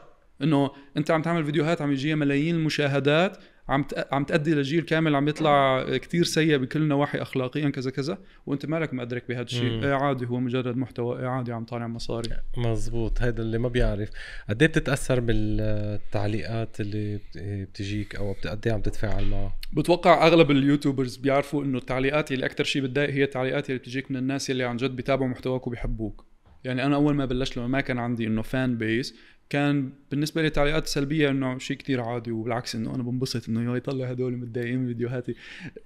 انه انت عم تعمل فيديوهات عم يجيها ملايين المشاهدات عم عم تأدي لجيل كامل عم يطلع كتير سيء بكل النواحي اخلاقيا كذا كذا وانت مالك مدرك بهذا الشيء ايه عادي هو مجرد محتوى ايه عادي عم طالع مصاري مزبوط هذا اللي ما بيعرف قد ايه بتتاثر بالتعليقات اللي بتجيك او قد إيه عم تتفاعل معها بتوقع اغلب اليوتيوبرز بيعرفوا انه التعليقات اللي اكثر شيء بتضايق هي التعليقات اللي بتجيك من الناس اللي عن جد بيتابعوا محتواك وبيحبوك يعني انا اول ما بلشت لما ما كان عندي انه فان بيس كان بالنسبه لي تعليقات سلبيه انه شيء كثير عادي وبالعكس انه انا بنبسط انه يطلع هدول متضايقين من فيديوهاتي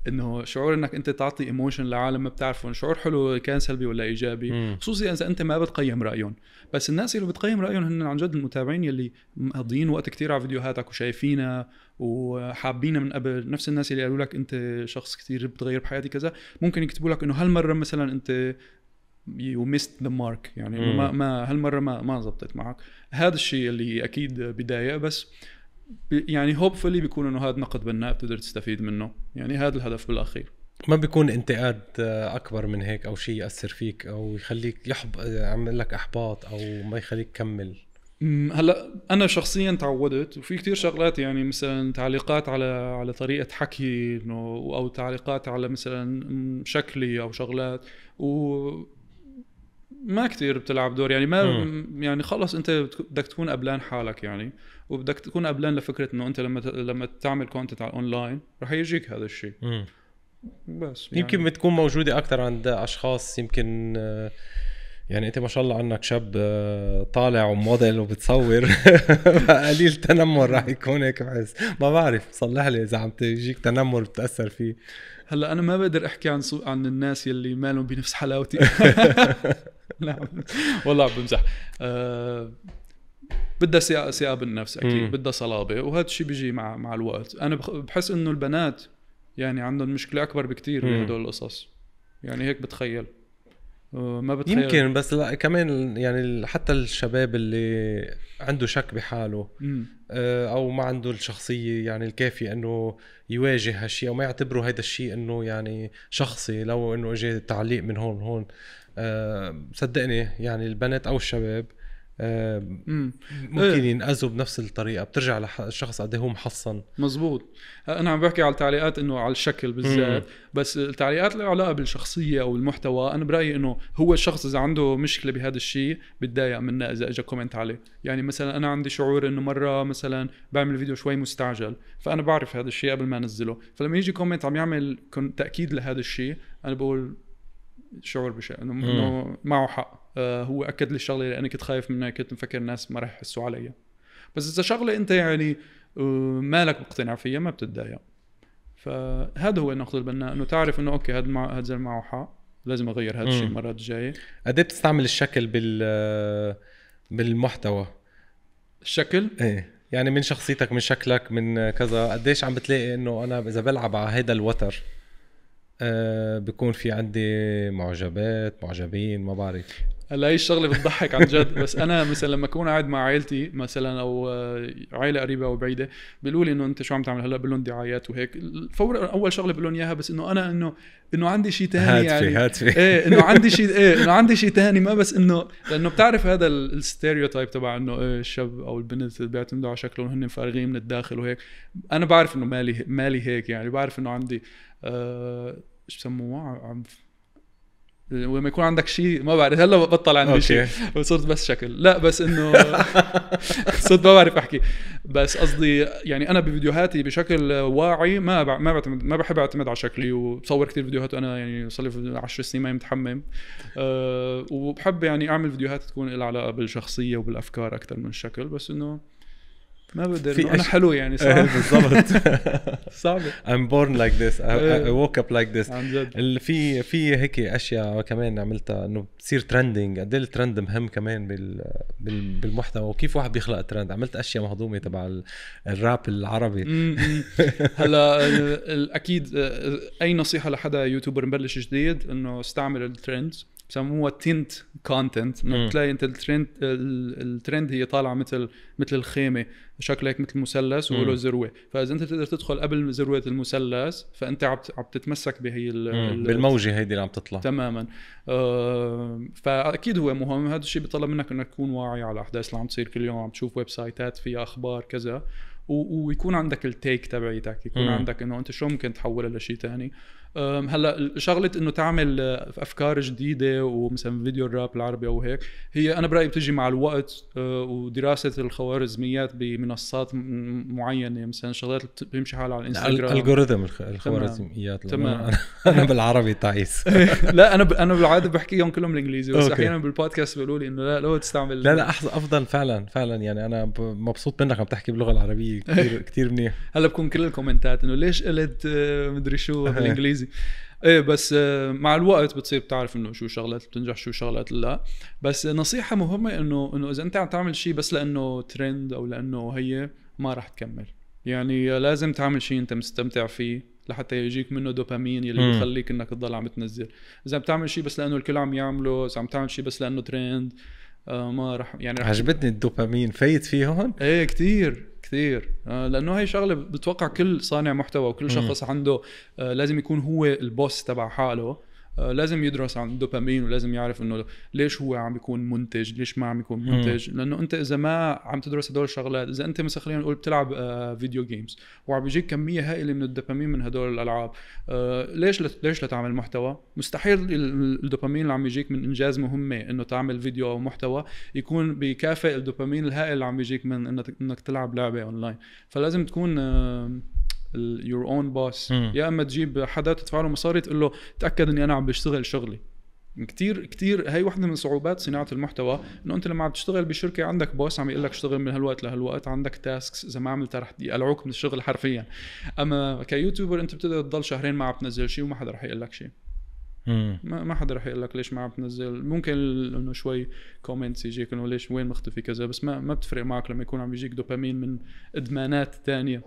انه شعور انك انت تعطي ايموشن لعالم ما بتعرفهم شعور حلو كان سلبي ولا ايجابي مم. خصوصي اذا انت ما بتقيم رايهم بس الناس اللي بتقيم رايهم هن عن جد المتابعين يلي مقضيين وقت كثير على فيديوهاتك وشايفينها وحابينا من قبل نفس الناس اللي قالوا لك انت شخص كثير بتغير بحياتي كذا ممكن يكتبوا لك انه هالمره مثلا انت يو ميست ذا مارك يعني ما ما هالمره ما ما زبطت معك هذا الشيء اللي اكيد بدايه بس يعني هوبفلي بيكون انه هذا نقد بناء بتقدر تستفيد منه يعني هذا الهدف بالاخير ما بيكون انتقاد آه، اكبر من هيك او شيء ياثر فيك او يخليك يحب يعمل آه، لك احباط او ما يخليك تكمل هلا انا شخصيا تعودت وفي كتير شغلات يعني مثلا تعليقات على على طريقه حكي انه او تعليقات على مثلا شكلي او شغلات و ما كثير بتلعب دور يعني ما م. يعني خلص انت بدك تكون قبلان حالك يعني وبدك تكون قبلان لفكره انه انت لما لما تعمل كونتنت على الاونلاين رح يجيك هذا الشيء بس يعني. يمكن بتكون موجوده اكثر عند اشخاص يمكن يعني انت ما شاء الله عنك شاب آه، طالع وموديل وبتصور قليل تنمر راح يكون هيك بحس ما بعرف صلح لي اذا عم تجيك تنمر بتاثر فيه هلا انا ما بقدر احكي عن عن الناس يلي مالهم بنفس حلاوتي والله عم بمزح أه بدها ثقه بالنفس اكيد بدها صلابه وهذا الشيء بيجي مع مع الوقت انا بحس انه البنات يعني عندهم مشكله اكبر بكثير بهدول القصص يعني هيك بتخيل آه، ما بتخيل يمكن بس لا كمان يعني حتى الشباب اللي عنده شك بحاله آه، او ما عنده الشخصيه يعني الكافيه انه يواجه هالشيء او ما يعتبره هذا الشيء انه يعني شخصي لو انه اجى تعليق من هون هون آه، صدقني يعني البنات او الشباب آه، ممكن إيه. ينأذوا بنفس الطريقه بترجع للشخص قد إيه هو محصن مزبوط آه، انا عم بحكي على التعليقات انه على الشكل بالذات بس التعليقات اللي علاقه بالشخصيه او المحتوى انا برايي انه هو الشخص اذا عنده مشكله بهذا الشيء بتضايق منه اذا اجى كومنت عليه يعني مثلا انا عندي شعور انه مره مثلا بعمل فيديو شوي مستعجل فانا بعرف هذا الشيء قبل ما انزله فلما يجي كومنت عم يعمل تاكيد لهذا الشيء انا بقول شعور بشيء انه انه معه حق آه هو اكد لي الشغله اللي انا كنت خايف منها كنت مفكر الناس ما رح يحسوا علي بس اذا شغله انت يعني آه مالك مقتنع فيها ما بتتضايق فهذا هو النقطه البناء انه تعرف انه اوكي هذا مع هذا معه حق لازم اغير هذا الشيء المره الجايه قد بتستعمل الشكل بال بالمحتوى الشكل؟ ايه يعني من شخصيتك من شكلك من كذا قديش عم بتلاقي انه انا اذا بلعب على هذا الوتر آه، بكون في عندي معجبات معجبين ما بعرف هلا هي الشغله بتضحك عن جد بس انا مثلا لما اكون قاعد مع عائلتي مثلا او آه، عائله قريبه او بعيده بيقولوا لي انه انت شو عم تعمل هلا بقول لهم دعايات وهيك فورا اول شغله بقول لهم اياها بس انه انا انه انه عندي شيء ثاني يعني هاتفي ايه انه عندي شيء ايه انه عندي شيء ثاني ما بس انه لانه بتعرف هذا الستيريوتايب تبع انه ايه الشاب او البنت بيعتمدوا على شكلهم هن فارغين من الداخل وهيك انا بعرف انه مالي مالي هيك يعني بعرف انه عندي آه، ايش بسموه عم لما يكون عندك شيء ما بعرف هلا بطل عندي شيء صرت بس شكل لا بس انه صرت ما بعرف احكي بس قصدي يعني انا بفيديوهاتي بشكل واعي ما بع... ما بعتمد ما بحب اعتمد على شكلي وبصور كثير فيديوهات وانا يعني صار لي 10 سنين ما متحمم أه وبحب يعني اعمل فيديوهات تكون لها علاقه بالشخصيه وبالافكار اكثر من الشكل بس انه ما بقدر في انا حلو يعني إيه، صح بالضبط صعبه I'm born like this I, I إيه. woke up like this عن جد في في هيك اشياء كمان عملتها انه بتصير ترندنج قد ايه الترند مهم كمان بال... بال... بالمحتوى وكيف واحد بيخلق ترند عملت اشياء مهضومه تبع الراب العربي هلا اكيد اي نصيحه لحدا يوتيوبر مبلش جديد انه استعمل الترندز بسموها تنت كونتنت بتلاقي انت الترند الترند هي طالعه مثل مثل الخيمه شكلها هيك مثل مثلث وله ذروه فاذا انت بتقدر تدخل قبل ذروه المثلث فانت عم عم تتمسك بهي بالموجه هيدي اللي عم تطلع تماما آه فاكيد هو مهم هذا الشيء بيطلب منك انك تكون واعي على الاحداث اللي عم تصير كل يوم عم تشوف ويب سايتات فيها اخبار كذا ويكون عندك التيك تبعيتك يكون مم. عندك انه انت شو ممكن تحولها لشيء ثاني هلا شغله انه تعمل آه، افكار جديده ومثلا فيديو الراب العربي او هيك هي انا برايي بتجي مع الوقت آه، ودراسه الخوارزميات بمنصات معينه مثلا شغلات بيمشي حالها على الانستغرام الالجوريثم الخوارزميات تمام انا بالعربي تعيس إيه، لا انا ب... انا بالعاده بحكيهم كلهم بالانجليزي بس احيانا بالبودكاست بيقولوا لي انه لا لو تستعمل لا لا افضل فعلا فعلا يعني انا مبسوط منك عم تحكي باللغه العربيه كثير كثير منيح هلا بكون كل الكومنتات انه ليش قلت آه، مدري شو بالانجليزي ايزي ايه بس آه، مع الوقت بتصير بتعرف انه شو شغلات بتنجح شو شغلات لا بس نصيحه مهمه انه انه اذا انت عم تعمل شيء بس لانه ترند او لانه هي ما راح تكمل يعني لازم تعمل شيء انت مستمتع فيه لحتى يجيك منه دوبامين يلي م. بخليك انك تضل عم تنزل اذا بتعمل شيء بس لانه الكل عم يعمله اذا عم تعمل شيء بس لانه ترند آه، ما راح يعني رح عجبتني الدوبامين فايت فيه هون ايه كثير كثير آه، لانه هي شغله بتوقع كل صانع محتوى وكل شخص عنده آه، لازم يكون هو البوس تبع حاله آه، لازم يدرس عن الدوبامين ولازم يعرف انه ليش هو عم بيكون منتج ليش ما عم يكون منتج لانه انت اذا ما عم تدرس هدول الشغلات اذا انت مثلا خلينا نقول بتلعب آه، فيديو جيمز وعم بيجيك كميه هائله من الدوبامين من هدول الالعاب آه، ليش ليش لتعمل محتوى مستحيل الدوبامين اللي عم يجيك من انجاز مهمه انه تعمل فيديو او محتوى يكون بيكافئ الدوبامين الهائل اللي عم يجيك من انك تلعب لعبه اونلاين فلازم تكون يور اون باس يا اما تجيب حدا تدفع له مصاري تقول له تاكد اني انا عم بشتغل شغلي كثير كثير هي وحده من صعوبات صناعه المحتوى انه انت لما عم تشتغل بشركه عندك بوس عم يقول لك اشتغل من هالوقت لهالوقت عندك تاسكس اذا ما عملتها رح يقلعوك من الشغل حرفيا اما كيوتيوبر انت بتقدر تضل شهرين ما عم تنزل شيء وما حدا رح يقول لك شيء ما ما حدا رح يقول لك ليش ما عم تنزل ممكن انه شوي كومنتس يجيك انه ليش وين مختفي كذا بس ما ما بتفرق معك لما يكون عم يجيك دوبامين من ادمانات ثانيه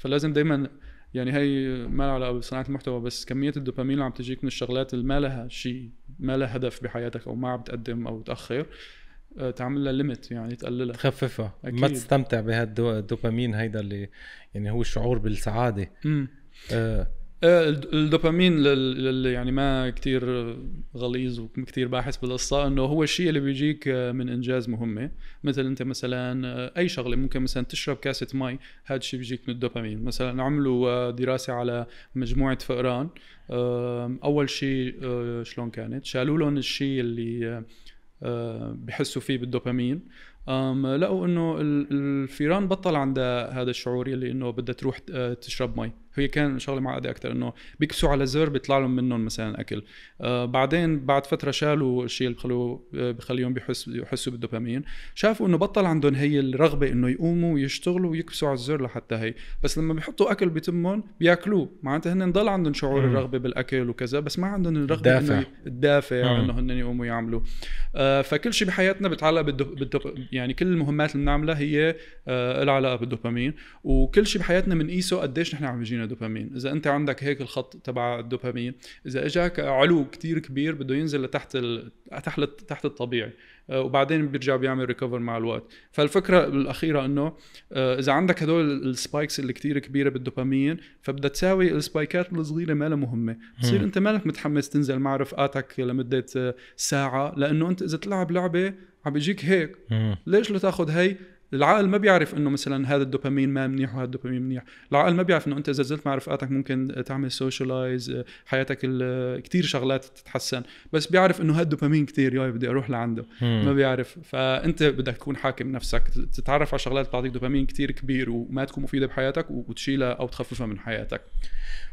فلازم دايما يعني هي ما علاقه بصناعه المحتوى بس كميه الدوبامين اللي عم تجيك من الشغلات اللي ما لها شيء ما لها هدف بحياتك او ما عم تقدم او تاخر آه، تعمل لها ليميت يعني تقللها تخففها ما تستمتع بهالدوبامين هيدا اللي يعني هو الشعور بالسعاده امم آه إيه، الدوبامين اللي يعني ما كتير غليظ وكتير باحث بالقصة انه هو الشيء اللي بيجيك آه، من انجاز مهمة مثل انت مثلا آه، اي شغلة ممكن مثلا تشرب كاسة مي هذا الشيء بيجيك من الدوبامين مثلا عملوا آه، دراسة على مجموعة فئران اول شيء شلون كانت شالوا لهم الشيء اللي بحسوا فيه بالدوبامين لقوا انه الفيران بطل عندها هذا الشعور يلي انه بدها تروح تشرب مي هي كان شغله معقده اكثر انه بيكبسوا على زر بيطلع لهم منهم مثلا اكل آه بعدين بعد فتره شالوا الشيء اللي بخلوه آه، بخليهم بيحس يحسوا بالدوبامين شافوا انه بطل عندهم هي الرغبه انه يقوموا ويشتغلوا ويكبسوا على الزر لحتى هي بس لما بيحطوا اكل بتمهم بياكلوه معناتها هن ضل عندهم شعور الرغبه بالاكل وكذا بس ما عندهم الرغبه الدافع. انه الدافع انه هن يقوموا يعملوا آه فكل شيء بحياتنا بتعلق بالدوب... يعني كل المهمات اللي بنعملها هي آه لها علاقه بالدوبامين وكل شيء بحياتنا بنقيسه قديش نحن عم يجينا فينا دوبامين اذا انت عندك هيك الخط تبع الدوبامين اذا اجاك علو كتير كبير بده ينزل لتحت ال... تحت تحت الطبيعي آه، وبعدين بيرجع بيعمل ريكفر مع الوقت فالفكره الاخيره انه آه، اذا عندك هدول السبايكس اللي كتير كبيره بالدوبامين فبدها تساوي السبايكات الصغيره ما مهمه بصير انت مالك متحمس تنزل مع رفقاتك لمده آه، ساعه لانه انت اذا تلعب لعبه عم بيجيك هيك ليش لتاخذ هي العقل ما بيعرف انه مثلا هذا الدوبامين ما منيح وهذا الدوبامين منيح العقل ما بيعرف انه انت اذا زلت مع رفقاتك ممكن تعمل سوشيالايز حياتك كتير شغلات تتحسن بس بيعرف انه هذا الدوبامين كتير ياي بدي اروح لعنده مم. ما بيعرف فانت بدك تكون حاكم نفسك تتعرف على شغلات بتعطيك دوبامين كتير كبير وما تكون مفيده بحياتك وتشيلها او تخففها من حياتك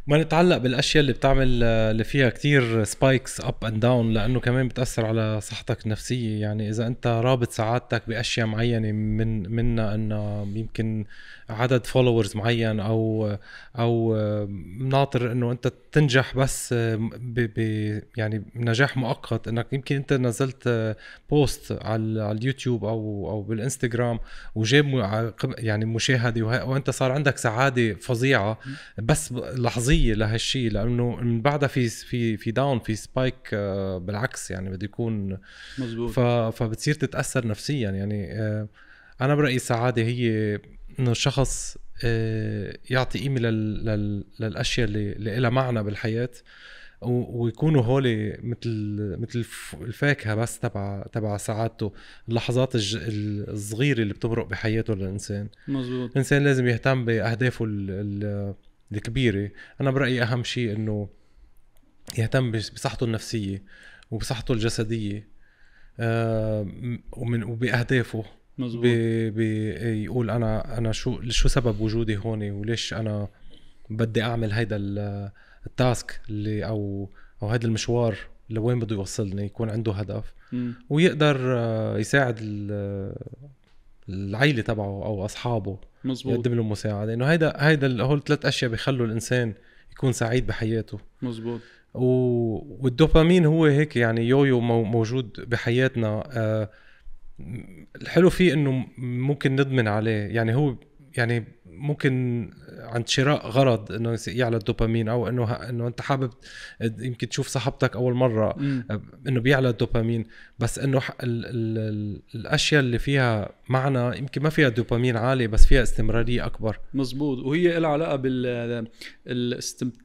ما نتعلق بالاشياء اللي بتعمل آه، اللي فيها كتير سبايكس اب اند داون لانه كمان بتاثر على صحتك النفسيه يعني اذا انت رابط سعادتك باشياء معينه من منا انه يمكن عدد فولورز معين او او آه، ناطر انه انت تنجح بس آه، ب ب يعني نجاح مؤقت انك يمكن انت نزلت بوست على على اليوتيوب او او بالانستغرام وجاب يعني مشاهده وانت صار عندك سعاده فظيعه بس لحظيه مرضيه لهالشيء لانه من بعدها في في في داون في سبايك آه، بالعكس يعني بده يكون مزبوط فبتصير تتاثر نفسيا يعني آه، انا برايي السعاده هي انه الشخص آه، يعطي قيمه للاشياء اللي, اللي لها معنى بالحياه ويكونوا هول مثل مثل الفاكهه بس تبع تبع سعادته اللحظات الصغيره اللي بتمرق بحياته للانسان مزبوط الانسان لازم يهتم باهدافه ال ال الكبيره انا برايي اهم شيء انه يهتم بصحته النفسيه وبصحته الجسديه آه، ومن وباهدافه مزبوط. بي بي يقول انا انا شو شو سبب وجودي هون وليش انا بدي اعمل هيدا التاسك اللي او او هذا المشوار لوين بده يوصلني يكون عنده هدف م. ويقدر آه، يساعد العيله تبعه او اصحابه مزبوط. يقدم له مساعده انه هيدا هيدا هول ثلاث اشياء بخلوا الانسان يكون سعيد بحياته مزبوط و... والدوبامين هو هيك يعني يويو موجود بحياتنا آه الحلو فيه انه ممكن نضمن عليه يعني هو يعني ممكن عند شراء غرض انه يعلى الدوبامين او انه انه انت حابب يمكن تشوف صاحبتك اول مره م. آه، انه بيعلى الدوبامين بس انه ال ال الاشياء اللي فيها معنى يمكن ما فيها دوبامين عالي بس فيها استمراريه اكبر مزبوط وهي لها علاقه بال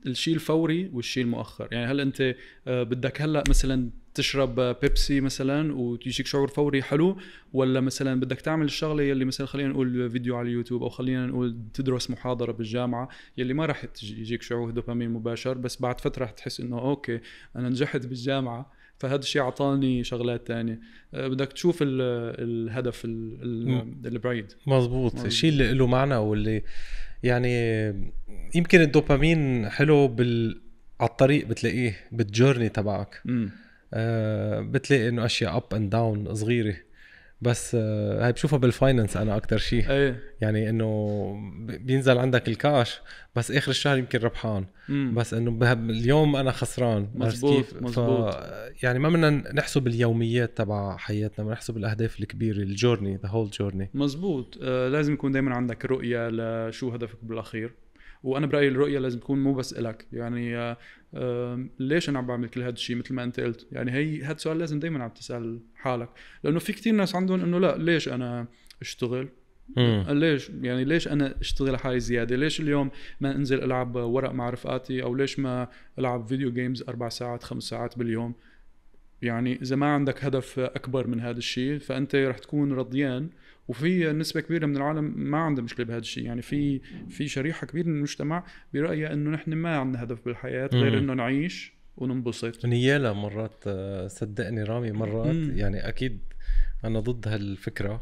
الشيء الفوري والشيء المؤخر يعني هل انت آه، بدك هلا مثلا تشرب بيبسي مثلا وتجيك شعور فوري حلو ولا مثلا بدك تعمل الشغله يلي مثلا خلينا نقول فيديو على اليوتيوب او خلينا نقول تدرس محاضره بالجامعه يلي ما راح يجيك شعور دوبامين مباشر بس بعد فتره رح تحس انه اوكي انا نجحت بالجامعه فهذا الشيء اعطاني شغلات ثانيه أه، بدك تشوف الـ الهدف البعيد مزبوط الشيء اللي له معنى واللي يعني يمكن الدوبامين حلو بال على الطريق بتلاقيه بالجورني تبعك آه، بتلاقي انه اشياء اب اند داون صغيره بس آه، هاي بشوفها بالفاينانس انا اكثر شيء أيه. يعني انه بينزل عندك الكاش بس اخر الشهر يمكن ربحان مم. بس انه اليوم انا خسران مزبوط كيف مزبوط. ف يعني ما بدنا نحسب اليوميات تبع حياتنا بدنا نحسب الاهداف الكبيره الجورني ذا هول جورني مزبوط آه لازم يكون دائما عندك رؤيه لشو هدفك بالاخير وانا برايي الرؤيه لازم تكون مو بس الك يعني آه، ليش انا عم بعمل كل هذا الشيء مثل ما انت قلت يعني هي هذا السؤال لازم دائما عم تسال حالك لانه في كثير ناس عندهم انه لا ليش انا اشتغل مم. ليش يعني ليش انا اشتغل حالي زياده ليش اليوم ما انزل العب ورق مع رفقاتي او ليش ما العب فيديو جيمز اربع ساعات خمس ساعات باليوم يعني اذا ما عندك هدف اكبر من هذا الشيء فانت رح تكون رضيان وفي نسبه كبيره من العالم ما عندها مشكله بهذا الشيء يعني في في شريحه كبيره من المجتمع برايها انه نحن ما عندنا هدف بالحياه غير انه نعيش وننبسط نيالا يعني مرات آه، صدقني رامي مرات مم. يعني اكيد انا ضد هالفكره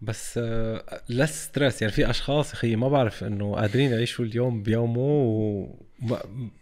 بس لا آه، ستريس يعني في اشخاص اخي ما بعرف انه قادرين يعيشوا اليوم بيومه و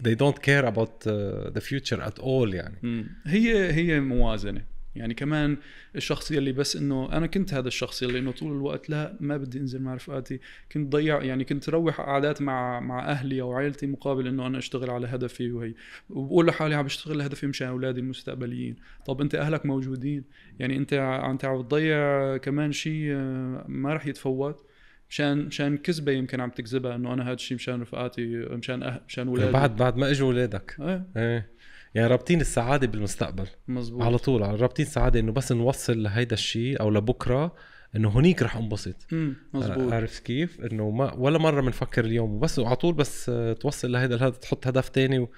they don't care about آه، the future at all يعني مم. هي هي موازنه يعني كمان الشخص يلي بس انه انا كنت هذا الشخص يلي انه طول الوقت لا ما بدي انزل مع رفقاتي كنت ضيع يعني كنت روح قعدات مع مع اهلي او عائلتي مقابل انه انا اشتغل على هدفي وهي وبقول لحالي عم بشتغل لهدفي مشان اولادي المستقبليين طب انت اهلك موجودين يعني انت عم عم تضيع كمان شيء آه، ما راح يتفوت مشان مشان كذبه يمكن عم تكذبها انه انا هذا الشيء مشان رفقاتي مشان أه... مشان يعني اولادي بعد بعد ما اجوا اولادك ايه, ايه. يعني رابطين السعاده بالمستقبل مزبوط. على طول رابطين سعاده انه بس نوصل لهيدا الشيء او لبكره انه هنيك رح انبسط مزبوط عارف كيف انه ما ولا مره بنفكر اليوم وبس على طول بس آه، توصل لهيدا الهدف تحط هدف تاني و...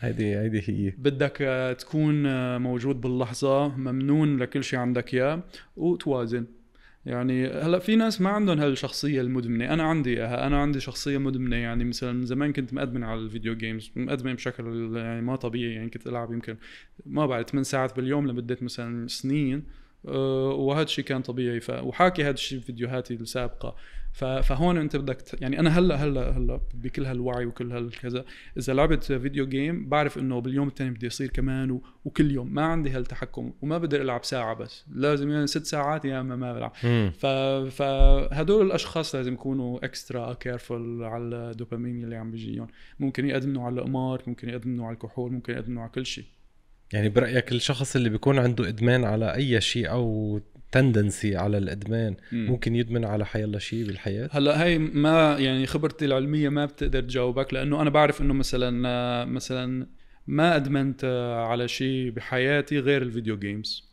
هيدي هيدي هي بدك آه، تكون آه، موجود باللحظه ممنون لكل شيء عندك اياه وتوازن يعني هلا في ناس ما عندهم هالشخصيه المدمنه انا عندي إياها انا عندي شخصيه مدمنه يعني مثلا من زمان كنت مأدمن على الفيديو جيمز مأدمن بشكل يعني ما طبيعي يعني كنت العب يمكن ما بعرف 8 ساعات باليوم لمده مثلا سنين أه، وهذا الشيء كان طبيعي ف... وحاكي هذا الشيء بفيديوهاتي السابقه ف... فهون انت بدك ت... يعني انا هلا هلا هلا بكل هالوعي وكل هالكذا اذا لعبت فيديو جيم بعرف انه باليوم الثاني بدي اصير كمان و... وكل يوم ما عندي هالتحكم وما بقدر العب ساعه بس لازم يعني ست ساعات يا اما ما بلعب ف... فهدول الاشخاص لازم يكونوا اكسترا كيرفول على الدوبامين اللي عم بيجيهم ممكن يادمنوا على القمار ممكن يادمنوا على الكحول ممكن يادمنوا على كل شيء يعني برايك الشخص اللي بيكون عنده ادمان على اي شيء او تندنسي على الادمان مم. ممكن يدمن على الله شيء بالحياه هلا هي ما يعني خبرتي العلميه ما بتقدر تجاوبك لانه انا بعرف انه مثلا مثلا ما ادمنت على شيء بحياتي غير الفيديو جيمز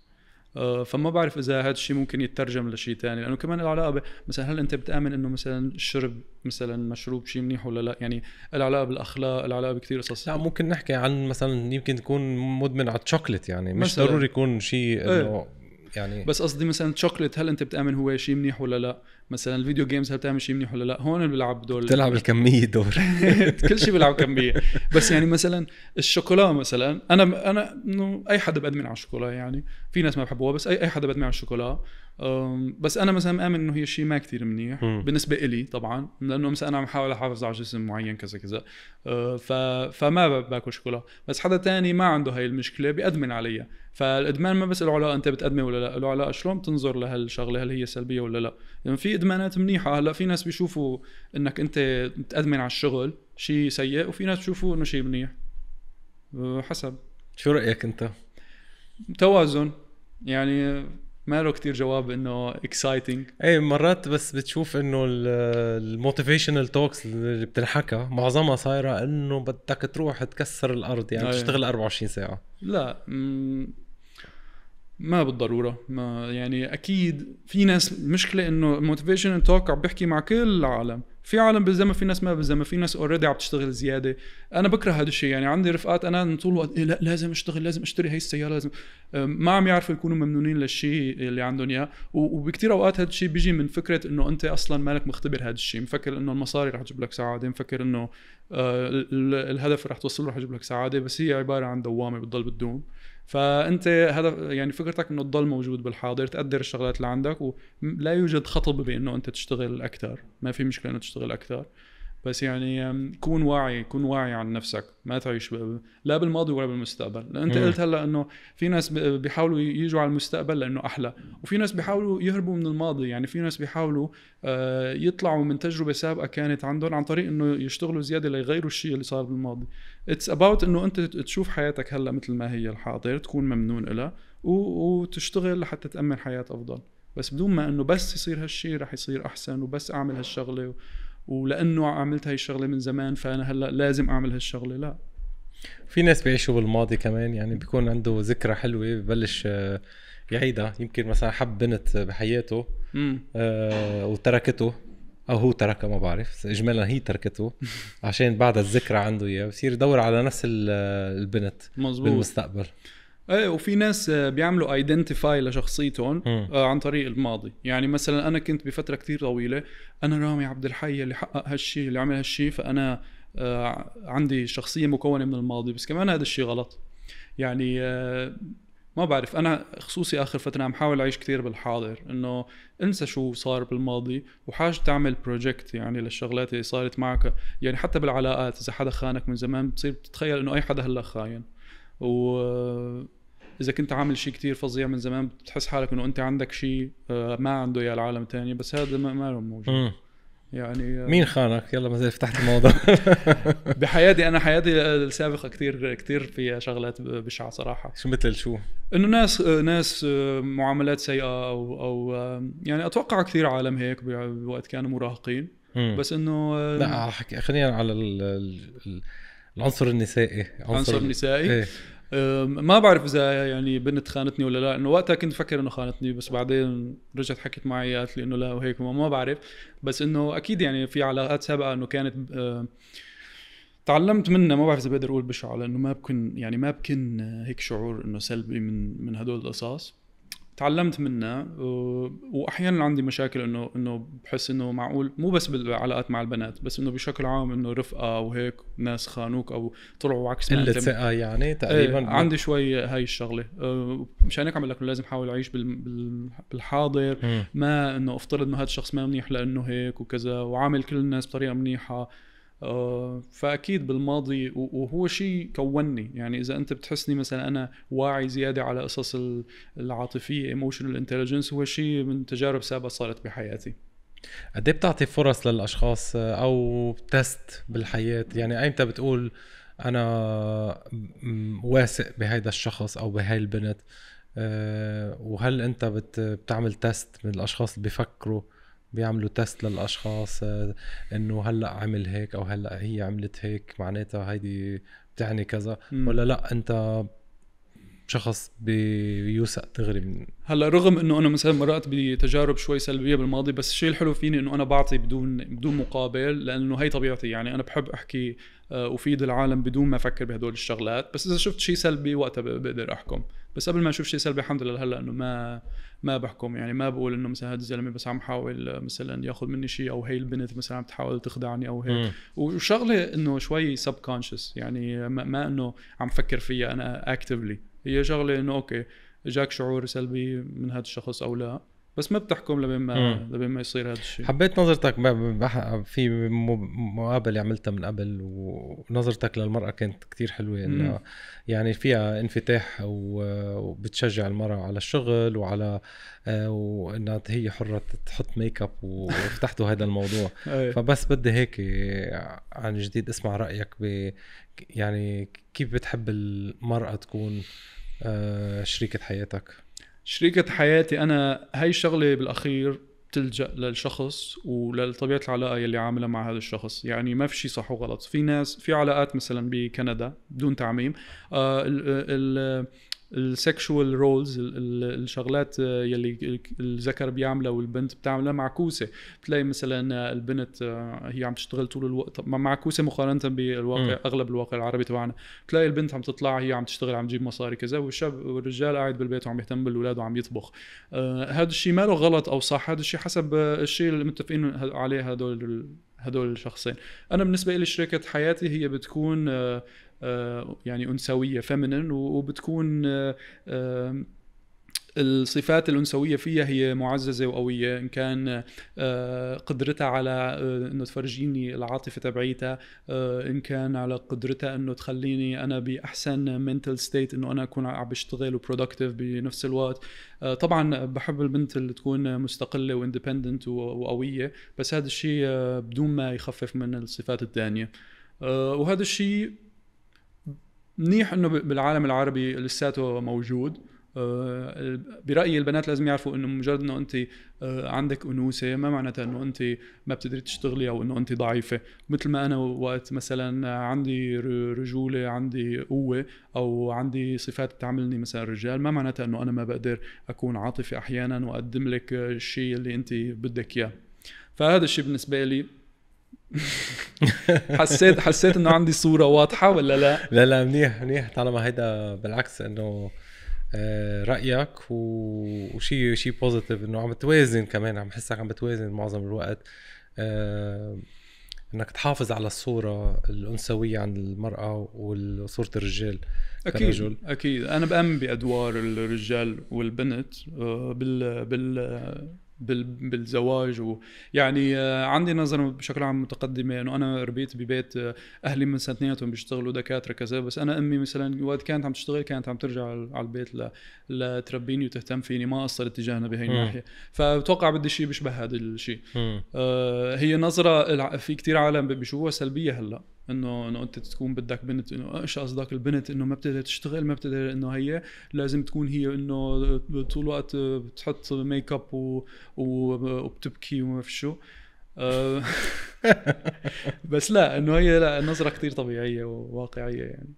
آه، فما بعرف اذا هذا الشيء ممكن يترجم لشيء ثاني لانه كمان العلاقه ب... مثلا هل انت بتامن انه مثلا الشرب مثلا مشروب شيء منيح ولا لا يعني العلاقه بالاخلاق العلاقه بكثير قصص لا ممكن نحكي عن مثلا يمكن تكون مدمن على الشوكليت يعني مش ضروري يكون شيء إيه. انه إيه. يعني بس قصدي مثلا الشوكليت هل انت بتامن هو شيء منيح ولا لا مثلا الفيديو جيمز هل بتعمل شيء منيح ولا لا هون بيلعب دور تلعب الكميه دور كل شيء بيلعب كميه بس يعني مثلا الشوكولا مثلا انا انا انه اي حدا بدمن على الشوكولا يعني في ناس ما بحبوها بس اي اي حدا بدمن على الشوكولا بس انا مثلا مآمن انه هي شيء ما كثير منيح م. بالنسبه إلي طبعا لانه مثلا انا عم بحاول احافظ على جسم معين كذا كذا أه، فما باكل شوكولا بس حدا تاني ما عنده هاي المشكله بيأدمن عليها فالادمان ما بس له علاقه انت بتأدمن ولا لا له علاقه شلون بتنظر لهالشغله هل هي سلبيه ولا لا لانه يعني في ادمانات منيحه هلا في ناس بيشوفوا انك انت تادمن على الشغل شيء سيء وفي ناس بيشوفوا انه شيء منيح حسب شو رايك انت توازن يعني ما له كثير جواب انه اكسايتنج اي مرات بس بتشوف انه الموتيفيشنال توكس اللي بتنحكى معظمها صايره انه بدك تروح تكسر الارض يعني إيه. تشتغل 24 ساعه لا ما بالضروره ما يعني اكيد في ناس المشكله انه موتيفيشن توك عم بحكي مع كل العالم في عالم بالزمن في ناس ما بالزمن في ناس اوريدي عم تشتغل زياده انا بكره هذا الشيء يعني عندي رفقات انا طول الوقت إيه لا لازم اشتغل لازم اشتري هي السياره لازم ما عم يعرفوا يكونوا ممنونين للشيء اللي عندهم اياه وبكثير اوقات هذا الشيء بيجي من فكره انه انت اصلا مالك مختبر هذا الشيء مفكر انه المصاري رح تجيب لك سعاده مفكر انه آه، الهدف رح توصل رح يجيب لك سعاده بس هي عباره عن دوامه بتضل بتدوم فانت هدف يعني فكرتك انه تضل موجود بالحاضر تقدر الشغلات اللي عندك ولا يوجد خطب بانه انت تشتغل اكثر ما في مشكله انه تشتغل اكثر بس يعني كون واعي كون واعي عن نفسك ما تعيش لا بالماضي ولا بالمستقبل لأن انت قلت هلا انه في ناس بيحاولوا يجوا على المستقبل لانه احلى وفي ناس بيحاولوا يهربوا من الماضي يعني في ناس بيحاولوا آه، يطلعوا من تجربه سابقه كانت عندهم عن طريق انه يشتغلوا زياده ليغيروا الشيء اللي صار بالماضي اتس اباوت انه انت تشوف حياتك هلا مثل ما هي الحاضر تكون ممنون لها وتشتغل لحتى تامن حياه افضل بس بدون ما انه بس يصير هالشيء رح يصير احسن وبس اعمل هالشغله و... ولانه عملت هاي الشغله من زمان فانا هلا لازم اعمل هالشغله لا في ناس بيعيشوا بالماضي كمان يعني بيكون عنده ذكرى حلوه ببلش آه، يعيدها يمكن مثلا حب بنت بحياته آه وتركته او هو تركها ما بعرف اجمالا هي تركته عشان بعدها الذكرى عنده اياه بصير يدور على نفس البنت مزبوط. بالمستقبل ايه وفي ناس آه، بيعملوا ايدنتيفاي لشخصيتهم م. آه، عن طريق الماضي يعني مثلا انا كنت بفتره كثير طويله انا رامي عبد الحي اللي حقق هالشيء اللي عمل هالشيء فانا آه، عندي شخصيه مكونه من الماضي بس كمان هذا الشيء غلط يعني ما بعرف انا خصوصي اخر فتره عم حاول اعيش كثير بالحاضر انه انسى شو صار بالماضي وحاج تعمل بروجكت يعني للشغلات اللي صارت معك يعني حتى بالعلاقات اذا حدا خانك من زمان بتصير بتتخيل انه اي حدا هلا خاين و اذا كنت عامل شيء كتير فظيع من زمان بتحس حالك انه انت عندك شيء آه، ما عنده يا العالم تاني بس هذا ما له موجود يعني آه. مين خانك؟ يلا ما زال فتحت الموضوع بحياتي انا حياتي السابقه كثير كثير فيها شغلات بشعه صراحه شو مثل شو؟ انه ناس ناس آه، معاملات سيئه او او آه، يعني اتوقع كثير عالم هيك بوقت كانوا مراهقين مم. بس انه لا احكي خلينا على العنصر النسائي عنصر, عنصر النسائي ايه. ما بعرف اذا يعني بنت خانتني ولا لا انه وقتها كنت فكر انه خانتني بس بعدين رجعت حكت معي قالت لي انه لا وهيك ما بعرف بس انه اكيد يعني في علاقات سابقه انه كانت تعلمت منها ما بعرف اذا بقدر اقول بشعه لانه ما بكن يعني ما بكن أه، هيك شعور انه سلبي من من هدول القصص تعلمت منه واحيانا عندي مشاكل انه انه بحس انه معقول مو بس بالعلاقات مع البنات بس انه بشكل عام انه رفقه وهيك ناس خانوك او طلعوا عكس ما قله ثقه يعني إيه، تقريبا ايه عندي شوي هاي الشغله أه، مشان هيك عم لك لازم احاول اعيش بالحاضر ما انه افترض انه هذا الشخص ما منيح لانه هيك وكذا وعامل كل الناس بطريقه منيحه آه، فاكيد بالماضي وهو شيء كوني يعني اذا انت بتحسني مثلا انا واعي زياده على قصص العاطفيه ايموشنال انتليجنس هو شيء من تجارب سابقه صارت بحياتي قد إيه بتعطي فرص للاشخاص او تست بالحياه يعني ايمتى بتقول انا واثق بهيدا الشخص او بهاي البنت آه، وهل انت بتعمل تست من الاشخاص اللي بيفكروا بيعملوا تيست للاشخاص آه، انه هلا عمل هيك او هلا هي عملت هيك معناتها هيدي بتعني كذا م. ولا لا انت شخص بيوثق دغري من هلا رغم انه انا مثلا مرقت بتجارب شوي سلبيه بالماضي بس الشيء الحلو فيني انه انا بعطي بدون بدون مقابل لانه هي طبيعتي يعني انا بحب احكي آه، افيد العالم بدون ما افكر بهدول الشغلات بس اذا شفت شيء سلبي وقتها بقدر احكم بس قبل ما نشوف شيء سلبي الحمد لله هلا انه ما ما بحكم يعني ما بقول انه مثلا هذا الزلمه بس عم حاول مثلا ياخذ مني شيء او هي البنت مثلا عم تحاول تخدعني او هيك وشغله انه شوي سب كونشس يعني ما, ما انه عم فكر فيها انا اكتفلي هي شغله انه اوكي جاك شعور سلبي من هذا الشخص او لا بس ما بتحكم لبين ما لبين ما يصير هذا الشيء حبيت نظرتك في مقابله عملتها من قبل ونظرتك للمراه كانت كتير حلوه انه يعني فيها انفتاح وبتشجع المراه على الشغل وعلى آه، وانها هي حره تحط ميك اب وفتحتوا هذا الموضوع فبس بدي هيك عن جديد اسمع رايك ب يعني كيف بتحب المراه تكون آه، شريكه حياتك شريكة حياتي انا هاي الشغله بالاخير بتلجا للشخص ولطبيعه العلاقه يلي عاملها مع هذا الشخص يعني ما في شيء صح وغلط في ناس في علاقات مثلا بكندا بدون تعميم آه السكشوال رولز الشغلات آه، يلي الذكر بيعملها والبنت بتعملها معكوسه بتلاقي مثلا آه، البنت آه، هي عم تشتغل طول الوقت معكوسه مقارنه بالواقع م. اغلب الواقع العربي تبعنا بتلاقي البنت عم تطلع هي عم تشتغل عم تجيب مصاري كذا والشاب والرجال قاعد بالبيت وعم يهتم بالاولاد وعم يطبخ هذا الشيء ماله غلط او صح هذا الشيء حسب الشيء اللي متفقين عليه هدول هدول الشخصين انا بالنسبه لي شريكه حياتي هي بتكون آه، يعني انثويه فيمينين وبتكون آه، آه، الصفات الأنثوية فيها هي معززة وقوية إن كان قدرتها على إنه تفرجيني العاطفة تبعيتها إن كان على قدرتها إنه تخليني أنا بأحسن منتل ستيت إنه أنا أكون عم بشتغل وبرودكتيف بنفس الوقت طبعا بحب البنت اللي تكون مستقلة واندبندنت وقوية بس هذا الشيء بدون ما يخفف من الصفات الثانية وهذا الشيء منيح انه بالعالم العربي لساته موجود آه، برايي البنات لازم يعرفوا انه مجرد انه انت آه، عندك انوثه ما معناتها انه انت ما بتقدري تشتغلي او انه انت ضعيفه مثل ما انا وقت مثلا عندي رجوله عندي قوه او عندي صفات بتعملني مثلا رجال ما معناتها انه انا ما بقدر اكون عاطفي احيانا واقدم لك الشيء اللي انت بدك اياه فهذا الشيء بالنسبه لي حسيت حسيت انه عندي صوره واضحه ولا لا لا لا منيح منيح طالما هيدا بالعكس انه آه، رايك وشيء شيء بوزيتيف انه عم توازن كمان عم حسك عم بتوازن معظم الوقت آه، انك تحافظ على الصوره الانثويه عند المراه وصوره الرجال اكيد كرجل. اكيد انا بامن بادوار الرجال والبنت آه، بال بال بالزواج ويعني آه، عندي نظره بشكل عام متقدمه انه انا ربيت ببيت آه، اهلي من سنتين بيشتغلوا دكاتره كذا بس انا امي مثلا وقت كانت عم تشتغل كانت عم ترجع على البيت لتربيني وتهتم فيني ما قصرت تجاهنا بهي الناحيه فبتوقع بدي شيء بيشبه هذا الشيء آه هي نظره في كثير عالم بيشوفوها سلبيه هلا انه انه انت تكون بدك بنت انه ايش قصدك البنت انه ما بتقدر تشتغل ما بتقدر انه هي لازم تكون هي انه طول الوقت بتحط ميك اب و... و... وبتبكي وما في شو آه، بس لا انه هي لا نظره كثير طبيعيه وواقعيه يعني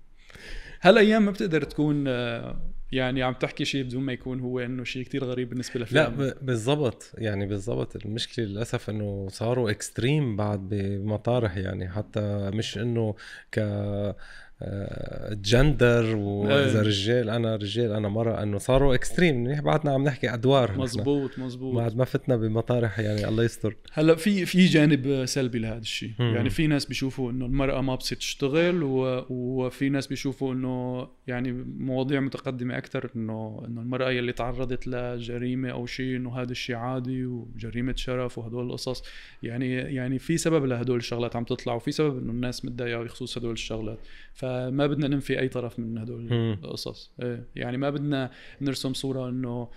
هالايام ما بتقدر تكون آه، يعني عم تحكي شيء بدون ما يكون هو انه شيء كتير غريب بالنسبه للافلام لا بالضبط يعني بالضبط المشكله للاسف انه صاروا اكستريم بعد بمطارح يعني حتى مش انه ك آه، جندر واذا إيه. رجال انا رجال انا مره انه صاروا يعني اكستريم نحن بعدنا عم نحكي ادوار مزبوط مزبوط بعد ما فتنا بمطارح يعني الله يستر هلا في في جانب سلبي لهذا الشيء يعني في ناس بيشوفوا انه المراه ما بصير تشتغل و... وفي ناس بيشوفوا انه يعني مواضيع متقدمه اكثر انه انه المراه يلي تعرضت لجريمه او شيء انه هذا الشيء عادي وجريمه شرف وهدول القصص يعني يعني في سبب لهدول الشغلات عم تطلع وفي سبب انه الناس متضايقه بخصوص هدول الشغلات ف ما بدنا ننفي اي طرف من هدول القصص إيه. يعني ما بدنا نرسم صوره انه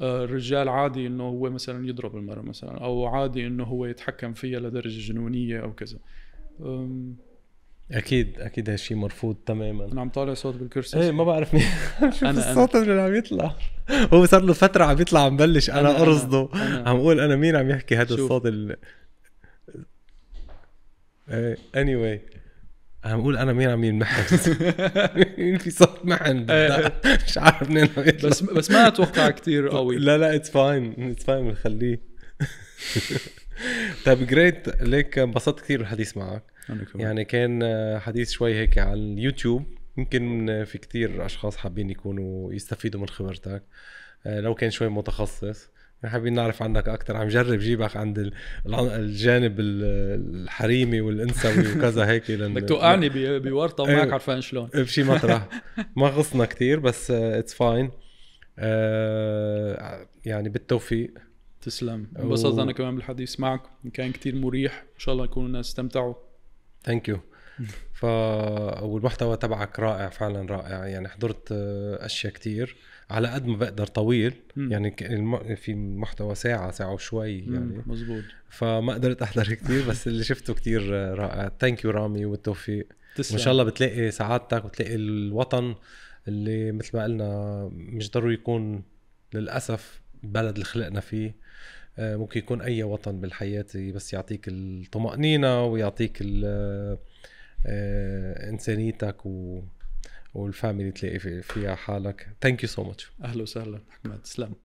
آه، الرجال عادي انه هو مثلا يضرب المراه مثلا او عادي انه هو يتحكم فيها لدرجه جنونيه او كذا اكيد اكيد هالشيء مرفوض تماما انا عم طالع صوت بالكرسي ايه ما بعرف مين شوف الصوت اللي عم يطلع هو صار له فتره عم يطلع عم بلش انا ارصده عم اقول انا مين عم يحكي هذا الصوت ال إيه، anyway عم بقول انا مين عم ينمحن مين في صوت محن إيه. مش عارف منين بس بس ما اتوقع كثير قوي لا لا اتس فاين اتس فاين بنخليه طيب جريت ليك انبسطت كثير بالحديث معك يعني كان حديث شوي هيك على اليوتيوب يمكن في كثير اشخاص حابين يكونوا يستفيدوا من خبرتك آه، لو كان شوي متخصص حابين نعرف عنك اكثر عم جرب جيبك عند الجانب الحريمي والانثوي وكذا هيك لأن بدك توقعني بورطه وماك إيه. عرفان شلون بشي مطرح ما غصنا كثير بس اتس آه، فاين آه، يعني بالتوفيق تسلم انبسطت انا كمان بالحديث معك كان كثير مريح ان شاء الله يكونوا الناس استمتعوا ثانك يو ف والمحتوى تبعك رائع فعلا رائع يعني حضرت آه، اشياء كثير على قد ما بقدر طويل م. يعني في محتوى ساعه ساعه وشوي يعني مزبوط فما قدرت احضر كثير بس اللي شفته كثير رائع ثانك يو رامي والتوفيق تسلم. وان شاء الله بتلاقي سعادتك وتلاقي الوطن اللي مثل ما قلنا مش ضروري يكون للاسف البلد اللي خلقنا فيه آه، ممكن يكون اي وطن بالحياه بس يعطيك الطمانينه ويعطيك آه، انسانيتك و والفاميلي تلاقي فيها حالك ثانك يو سو ماتش اهلا وسهلا احمد سلام